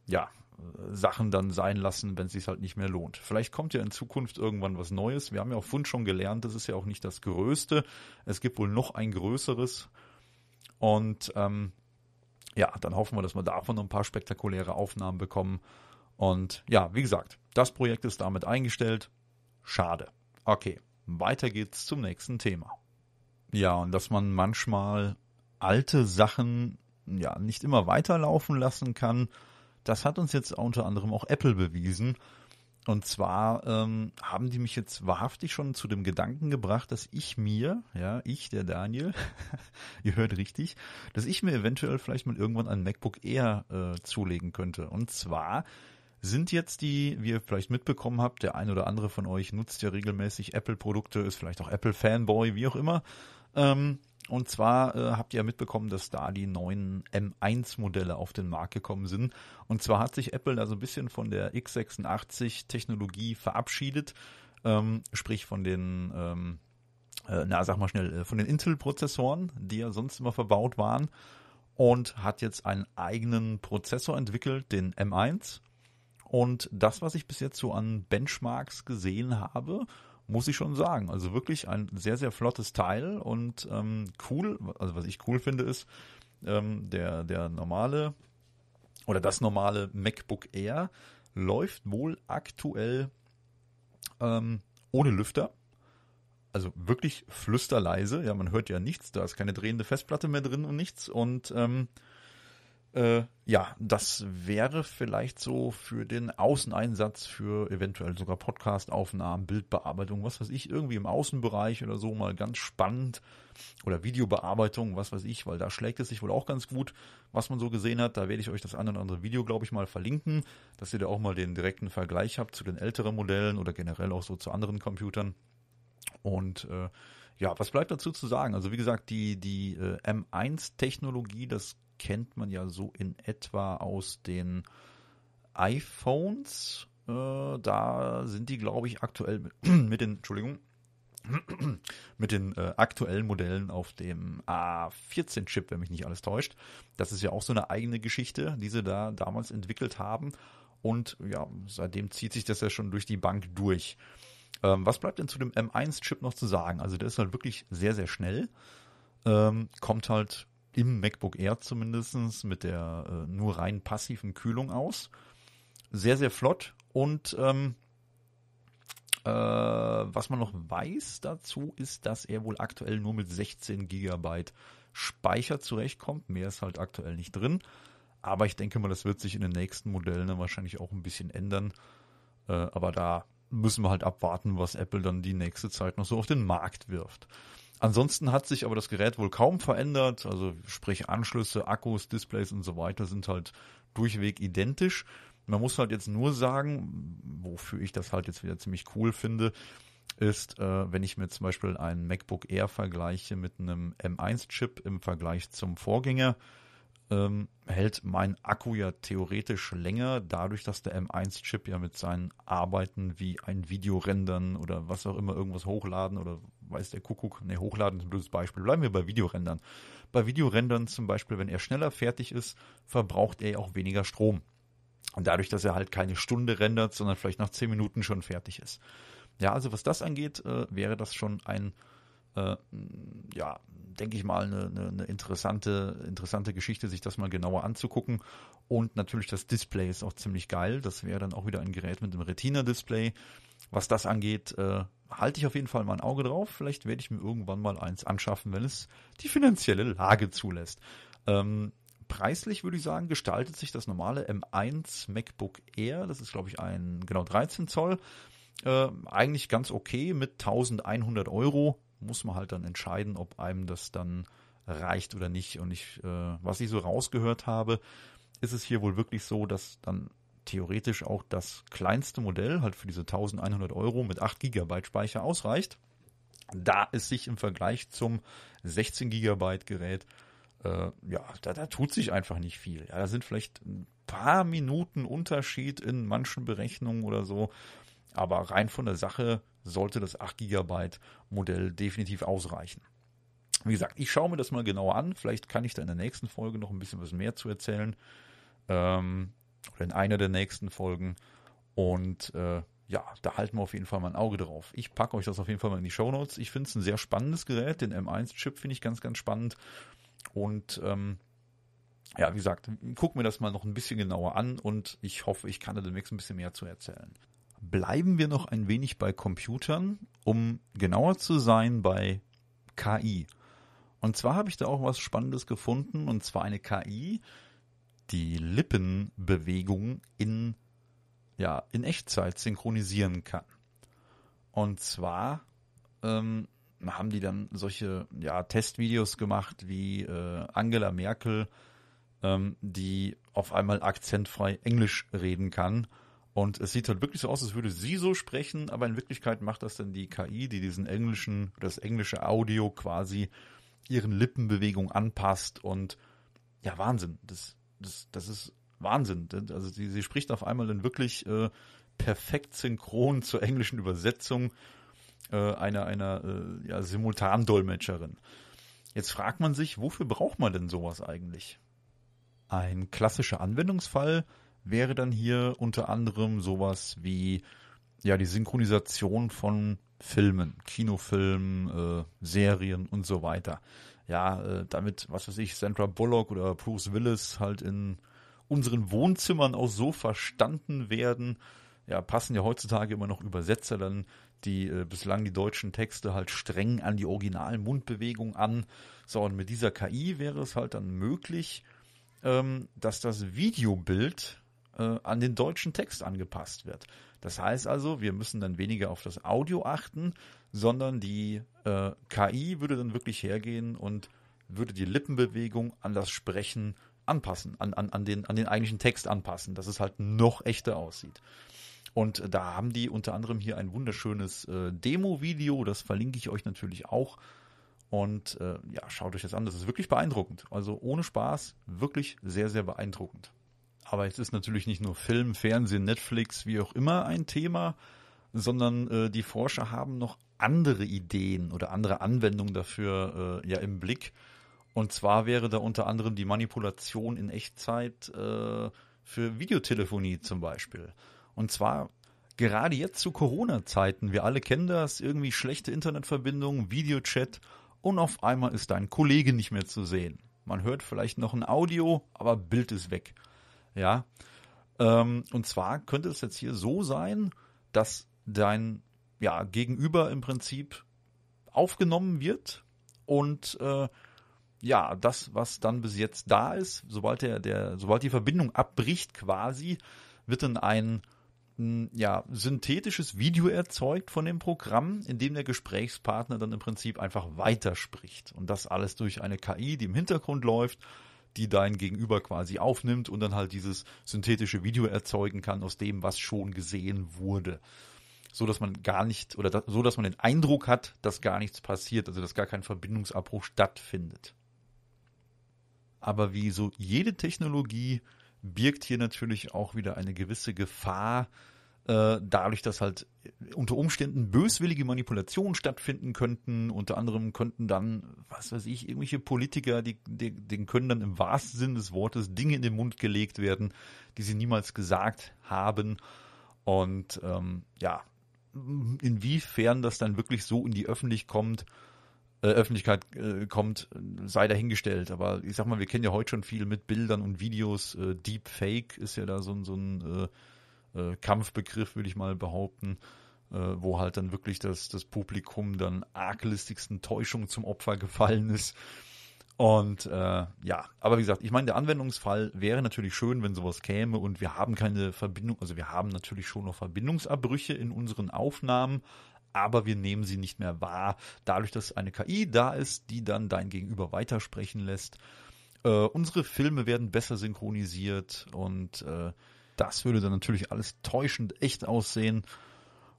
ja, Sachen dann sein lassen, wenn es sich halt nicht mehr lohnt. Vielleicht kommt ja in Zukunft irgendwann was Neues. Wir haben ja auf Fund schon gelernt, das ist ja auch nicht das Größte. Es gibt wohl noch ein größeres. Und ähm, ja, dann hoffen wir, dass wir davon noch ein paar spektakuläre Aufnahmen bekommen. Und ja, wie gesagt, das Projekt ist damit eingestellt. Schade. Okay, weiter geht's zum nächsten Thema. Ja, und dass man manchmal alte Sachen ja nicht immer weiterlaufen lassen kann, das hat uns jetzt unter anderem auch Apple bewiesen. Und zwar ähm, haben die mich jetzt wahrhaftig schon zu dem Gedanken gebracht, dass ich mir, ja, ich, der Daniel, ihr hört richtig, dass ich mir eventuell vielleicht mal irgendwann ein MacBook Air äh, zulegen könnte. Und zwar sind jetzt die, wie ihr vielleicht mitbekommen habt, der ein oder andere von euch nutzt ja regelmäßig Apple-Produkte, ist vielleicht auch Apple-Fanboy, wie auch immer. Ähm, und zwar äh, habt ihr ja mitbekommen, dass da die neuen M1-Modelle auf den Markt gekommen sind. Und zwar hat sich Apple da so ein bisschen von der x86-Technologie verabschiedet, ähm, sprich von den, ähm, äh, na sag mal schnell, äh, von den Intel-Prozessoren, die ja sonst immer verbaut waren. Und hat jetzt einen eigenen Prozessor entwickelt, den M1. Und das, was ich bis jetzt so an Benchmarks gesehen habe, muss ich schon sagen. Also wirklich ein sehr, sehr flottes Teil und ähm, cool, also was ich cool finde, ist ähm, der, der normale oder das normale MacBook Air läuft wohl aktuell ähm, ohne Lüfter. Also wirklich flüsterleise. Ja, man hört ja nichts. Da ist keine drehende Festplatte mehr drin und nichts. Und ähm, äh, ja, das wäre vielleicht so für den Außeneinsatz, für eventuell sogar Podcast-Aufnahmen, Bildbearbeitung, was weiß ich, irgendwie im Außenbereich oder so mal ganz spannend. Oder Videobearbeitung, was weiß ich, weil da schlägt es sich wohl auch ganz gut, was man so gesehen hat. Da werde ich euch das ein oder andere Video, glaube ich, mal verlinken, dass ihr da auch mal den direkten Vergleich habt zu den älteren Modellen oder generell auch so zu anderen Computern. Und äh, ja, was bleibt dazu zu sagen? Also wie gesagt, die, die äh, M1-Technologie, das kennt man ja so in etwa aus den iPhones. Äh, da sind die, glaube ich, aktuell mit, mit den, Entschuldigung, mit den äh, aktuellen Modellen auf dem A14-Chip, wenn mich nicht alles täuscht. Das ist ja auch so eine eigene Geschichte, die sie da damals entwickelt haben. Und ja, seitdem zieht sich das ja schon durch die Bank durch. Ähm, was bleibt denn zu dem M1-Chip noch zu sagen? Also der ist halt wirklich sehr, sehr schnell. Ähm, kommt halt im MacBook Air zumindest mit der äh, nur rein passiven Kühlung aus. Sehr, sehr flott. Und ähm, äh, was man noch weiß dazu ist, dass er wohl aktuell nur mit 16 GB Speicher zurechtkommt. Mehr ist halt aktuell nicht drin. Aber ich denke mal, das wird sich in den nächsten Modellen dann wahrscheinlich auch ein bisschen ändern. Äh, aber da müssen wir halt abwarten, was Apple dann die nächste Zeit noch so auf den Markt wirft. Ansonsten hat sich aber das Gerät wohl kaum verändert, also sprich Anschlüsse, Akkus, Displays und so weiter sind halt durchweg identisch. Man muss halt jetzt nur sagen, wofür ich das halt jetzt wieder ziemlich cool finde, ist, äh, wenn ich mir zum Beispiel einen MacBook Air vergleiche mit einem M1-Chip im Vergleich zum Vorgänger, ähm, hält mein Akku ja theoretisch länger, dadurch, dass der M1-Chip ja mit seinen Arbeiten wie ein Video rendern oder was auch immer irgendwas hochladen oder weiß der Kuckuck, ne, hochladen ist ein blödes Beispiel. Bleiben wir bei Videorendern. Bei Videorendern zum Beispiel, wenn er schneller fertig ist, verbraucht er ja auch weniger Strom. Und dadurch, dass er halt keine Stunde rendert, sondern vielleicht nach 10 Minuten schon fertig ist. Ja, also was das angeht, äh, wäre das schon ein äh, ja, denke ich mal, eine, eine, eine interessante, interessante Geschichte, sich das mal genauer anzugucken. Und natürlich das Display ist auch ziemlich geil. Das wäre dann auch wieder ein Gerät mit einem Retina-Display. Was das angeht, äh, halte ich auf jeden Fall mal ein Auge drauf. Vielleicht werde ich mir irgendwann mal eins anschaffen, wenn es die finanzielle Lage zulässt. Ähm, preislich würde ich sagen, gestaltet sich das normale M1 MacBook Air, das ist glaube ich ein genau 13 Zoll, äh, eigentlich ganz okay mit 1100 Euro muss man halt dann entscheiden, ob einem das dann reicht oder nicht. Und ich, äh, was ich so rausgehört habe, ist es hier wohl wirklich so, dass dann theoretisch auch das kleinste Modell halt für diese 1100 Euro mit 8 GB Speicher ausreicht, da es sich im Vergleich zum 16 GB Gerät äh, ja, da, da tut sich einfach nicht viel. Ja, da sind vielleicht ein paar Minuten Unterschied in manchen Berechnungen oder so, aber rein von der Sache sollte das 8 GB Modell definitiv ausreichen. Wie gesagt, ich schaue mir das mal genauer an. Vielleicht kann ich da in der nächsten Folge noch ein bisschen was mehr zu erzählen. Ähm, oder in einer der nächsten Folgen. Und äh, ja, da halten wir auf jeden Fall mal ein Auge drauf. Ich packe euch das auf jeden Fall mal in die Show Notes. Ich finde es ein sehr spannendes Gerät. Den M1-Chip finde ich ganz, ganz spannend. Und ähm, ja, wie gesagt, guck mir das mal noch ein bisschen genauer an und ich hoffe, ich kann da demnächst ein bisschen mehr zu erzählen. Bleiben wir noch ein wenig bei Computern, um genauer zu sein bei KI. Und zwar habe ich da auch was Spannendes gefunden, und zwar eine KI, die Lippenbewegung in, ja, in Echtzeit synchronisieren kann. Und zwar ähm, haben die dann solche ja, Testvideos gemacht wie äh, Angela Merkel, ähm, die auf einmal akzentfrei Englisch reden kann und es sieht halt wirklich so aus, als würde sie so sprechen, aber in Wirklichkeit macht das dann die KI, die diesen englischen, das englische Audio quasi ihren Lippenbewegungen anpasst und ja, Wahnsinn. Das, das, das ist Wahnsinn. Also sie, sie spricht auf einmal dann wirklich äh, perfekt synchron zur englischen Übersetzung äh, einer, einer äh, ja, Simultandolmetscherin. Jetzt fragt man sich, wofür braucht man denn sowas eigentlich? Ein klassischer Anwendungsfall wäre dann hier unter anderem sowas wie ja die Synchronisation von Filmen, Kinofilmen, äh, Serien und so weiter. Ja, äh, damit, was weiß ich, Sandra Bullock oder Bruce Willis halt in unseren Wohnzimmern auch so verstanden werden. Ja, passen ja heutzutage immer noch Übersetzer dann die äh, bislang die deutschen Texte halt streng an die originalen Mundbewegungen an. So, und mit dieser KI wäre es halt dann möglich, ähm, dass das Videobild äh, an den deutschen Text angepasst wird. Das heißt also, wir müssen dann weniger auf das Audio achten, sondern die äh, KI würde dann wirklich hergehen und würde die Lippenbewegung an das Sprechen anpassen, an, an, an, den, an den eigentlichen Text anpassen, dass es halt noch echter aussieht. Und da haben die unter anderem hier ein wunderschönes äh, Demo-Video, das verlinke ich euch natürlich auch. Und äh, ja, schaut euch das an, das ist wirklich beeindruckend. Also ohne Spaß, wirklich sehr, sehr beeindruckend. Aber es ist natürlich nicht nur Film, Fernsehen, Netflix, wie auch immer ein Thema, sondern äh, die Forscher haben noch andere Ideen oder andere Anwendungen dafür äh, ja im Blick. Und zwar wäre da unter anderem die Manipulation in Echtzeit äh, für Videotelefonie zum Beispiel. Und zwar gerade jetzt zu Corona-Zeiten. Wir alle kennen das, irgendwie schlechte Internetverbindung, Videochat und auf einmal ist dein Kollege nicht mehr zu sehen. Man hört vielleicht noch ein Audio, aber Bild ist weg. Ja. Ähm, und zwar könnte es jetzt hier so sein, dass dein ja, Gegenüber im Prinzip aufgenommen wird und äh, ja, das, was dann bis jetzt da ist, sobald der, der, sobald die Verbindung abbricht quasi, wird dann ein hm, ja, synthetisches Video erzeugt von dem Programm, in dem der Gesprächspartner dann im Prinzip einfach weiterspricht. Und das alles durch eine KI, die im Hintergrund läuft, die dein Gegenüber quasi aufnimmt und dann halt dieses synthetische Video erzeugen kann aus dem, was schon gesehen wurde. So dass man gar nicht, oder da, so dass man den Eindruck hat, dass gar nichts passiert, also dass gar kein Verbindungsabbruch stattfindet. Aber wie so jede Technologie birgt hier natürlich auch wieder eine gewisse Gefahr, äh, dadurch, dass halt unter Umständen böswillige Manipulationen stattfinden könnten. Unter anderem könnten dann, was weiß ich, irgendwelche Politiker, die, die, denen können dann im wahrsten Sinn des Wortes Dinge in den Mund gelegt werden, die sie niemals gesagt haben. Und ähm, ja, inwiefern das dann wirklich so in die Öffentlich kommt, äh, Öffentlichkeit äh, kommt, sei dahingestellt. Aber ich sag mal, wir kennen ja heute schon viel mit Bildern und Videos. Äh, Deepfake ist ja da so, so ein äh, äh, Kampfbegriff, würde ich mal behaupten, äh, wo halt dann wirklich das, das Publikum dann arglistigsten Täuschungen zum Opfer gefallen ist. Und äh, ja, aber wie gesagt, ich meine, der Anwendungsfall wäre natürlich schön, wenn sowas käme und wir haben keine Verbindung, also wir haben natürlich schon noch Verbindungsabbrüche in unseren Aufnahmen, aber wir nehmen sie nicht mehr wahr, dadurch, dass eine KI da ist, die dann dein Gegenüber weitersprechen lässt. Äh, unsere Filme werden besser synchronisiert und äh, das würde dann natürlich alles täuschend echt aussehen.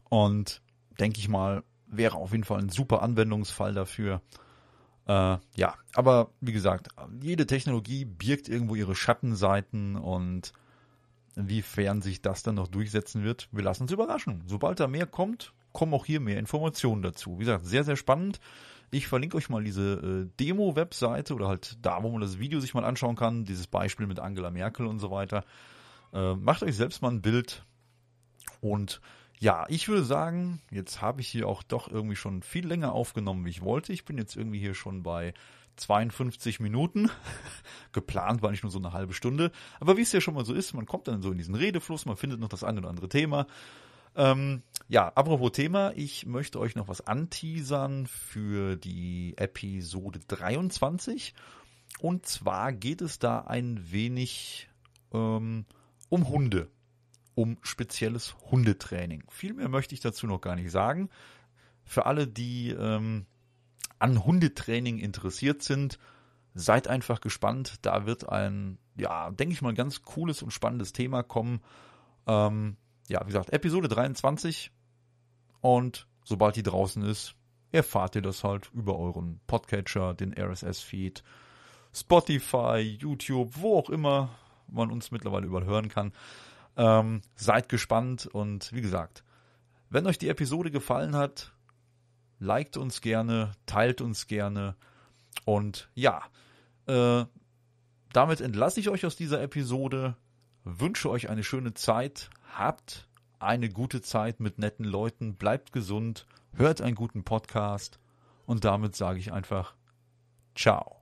Und denke ich mal, wäre auf jeden Fall ein super Anwendungsfall dafür. Äh, ja, aber wie gesagt, jede Technologie birgt irgendwo ihre Schattenseiten und inwiefern sich das dann noch durchsetzen wird, wir lassen uns überraschen. Sobald da mehr kommt, kommen auch hier mehr Informationen dazu. Wie gesagt, sehr, sehr spannend. Ich verlinke euch mal diese äh, Demo-Webseite oder halt da, wo man das Video sich mal anschauen kann, dieses Beispiel mit Angela Merkel und so weiter. Äh, macht euch selbst mal ein Bild. Und ja, ich würde sagen, jetzt habe ich hier auch doch irgendwie schon viel länger aufgenommen, wie ich wollte. Ich bin jetzt irgendwie hier schon bei 52 Minuten. Geplant war nicht nur so eine halbe Stunde. Aber wie es ja schon mal so ist, man kommt dann so in diesen Redefluss, man findet noch das eine oder andere Thema. Ähm, ja, apropos Thema, ich möchte euch noch was anteasern für die Episode 23. Und zwar geht es da ein wenig ähm, um Hunde, um spezielles Hundetraining. Viel mehr möchte ich dazu noch gar nicht sagen. Für alle, die ähm, an Hundetraining interessiert sind, seid einfach gespannt. Da wird ein, ja, denke ich mal, ganz cooles und spannendes Thema kommen. Ähm, ja, wie gesagt, Episode 23. Und sobald die draußen ist, erfahrt ihr das halt über euren Podcatcher, den RSS-Feed, Spotify, YouTube, wo auch immer man uns mittlerweile überall hören kann. Ähm, seid gespannt und wie gesagt, wenn euch die Episode gefallen hat, liked uns gerne, teilt uns gerne und ja, äh, damit entlasse ich euch aus dieser Episode, wünsche euch eine schöne Zeit, habt eine gute Zeit mit netten Leuten, bleibt gesund, hört einen guten Podcast und damit sage ich einfach ciao.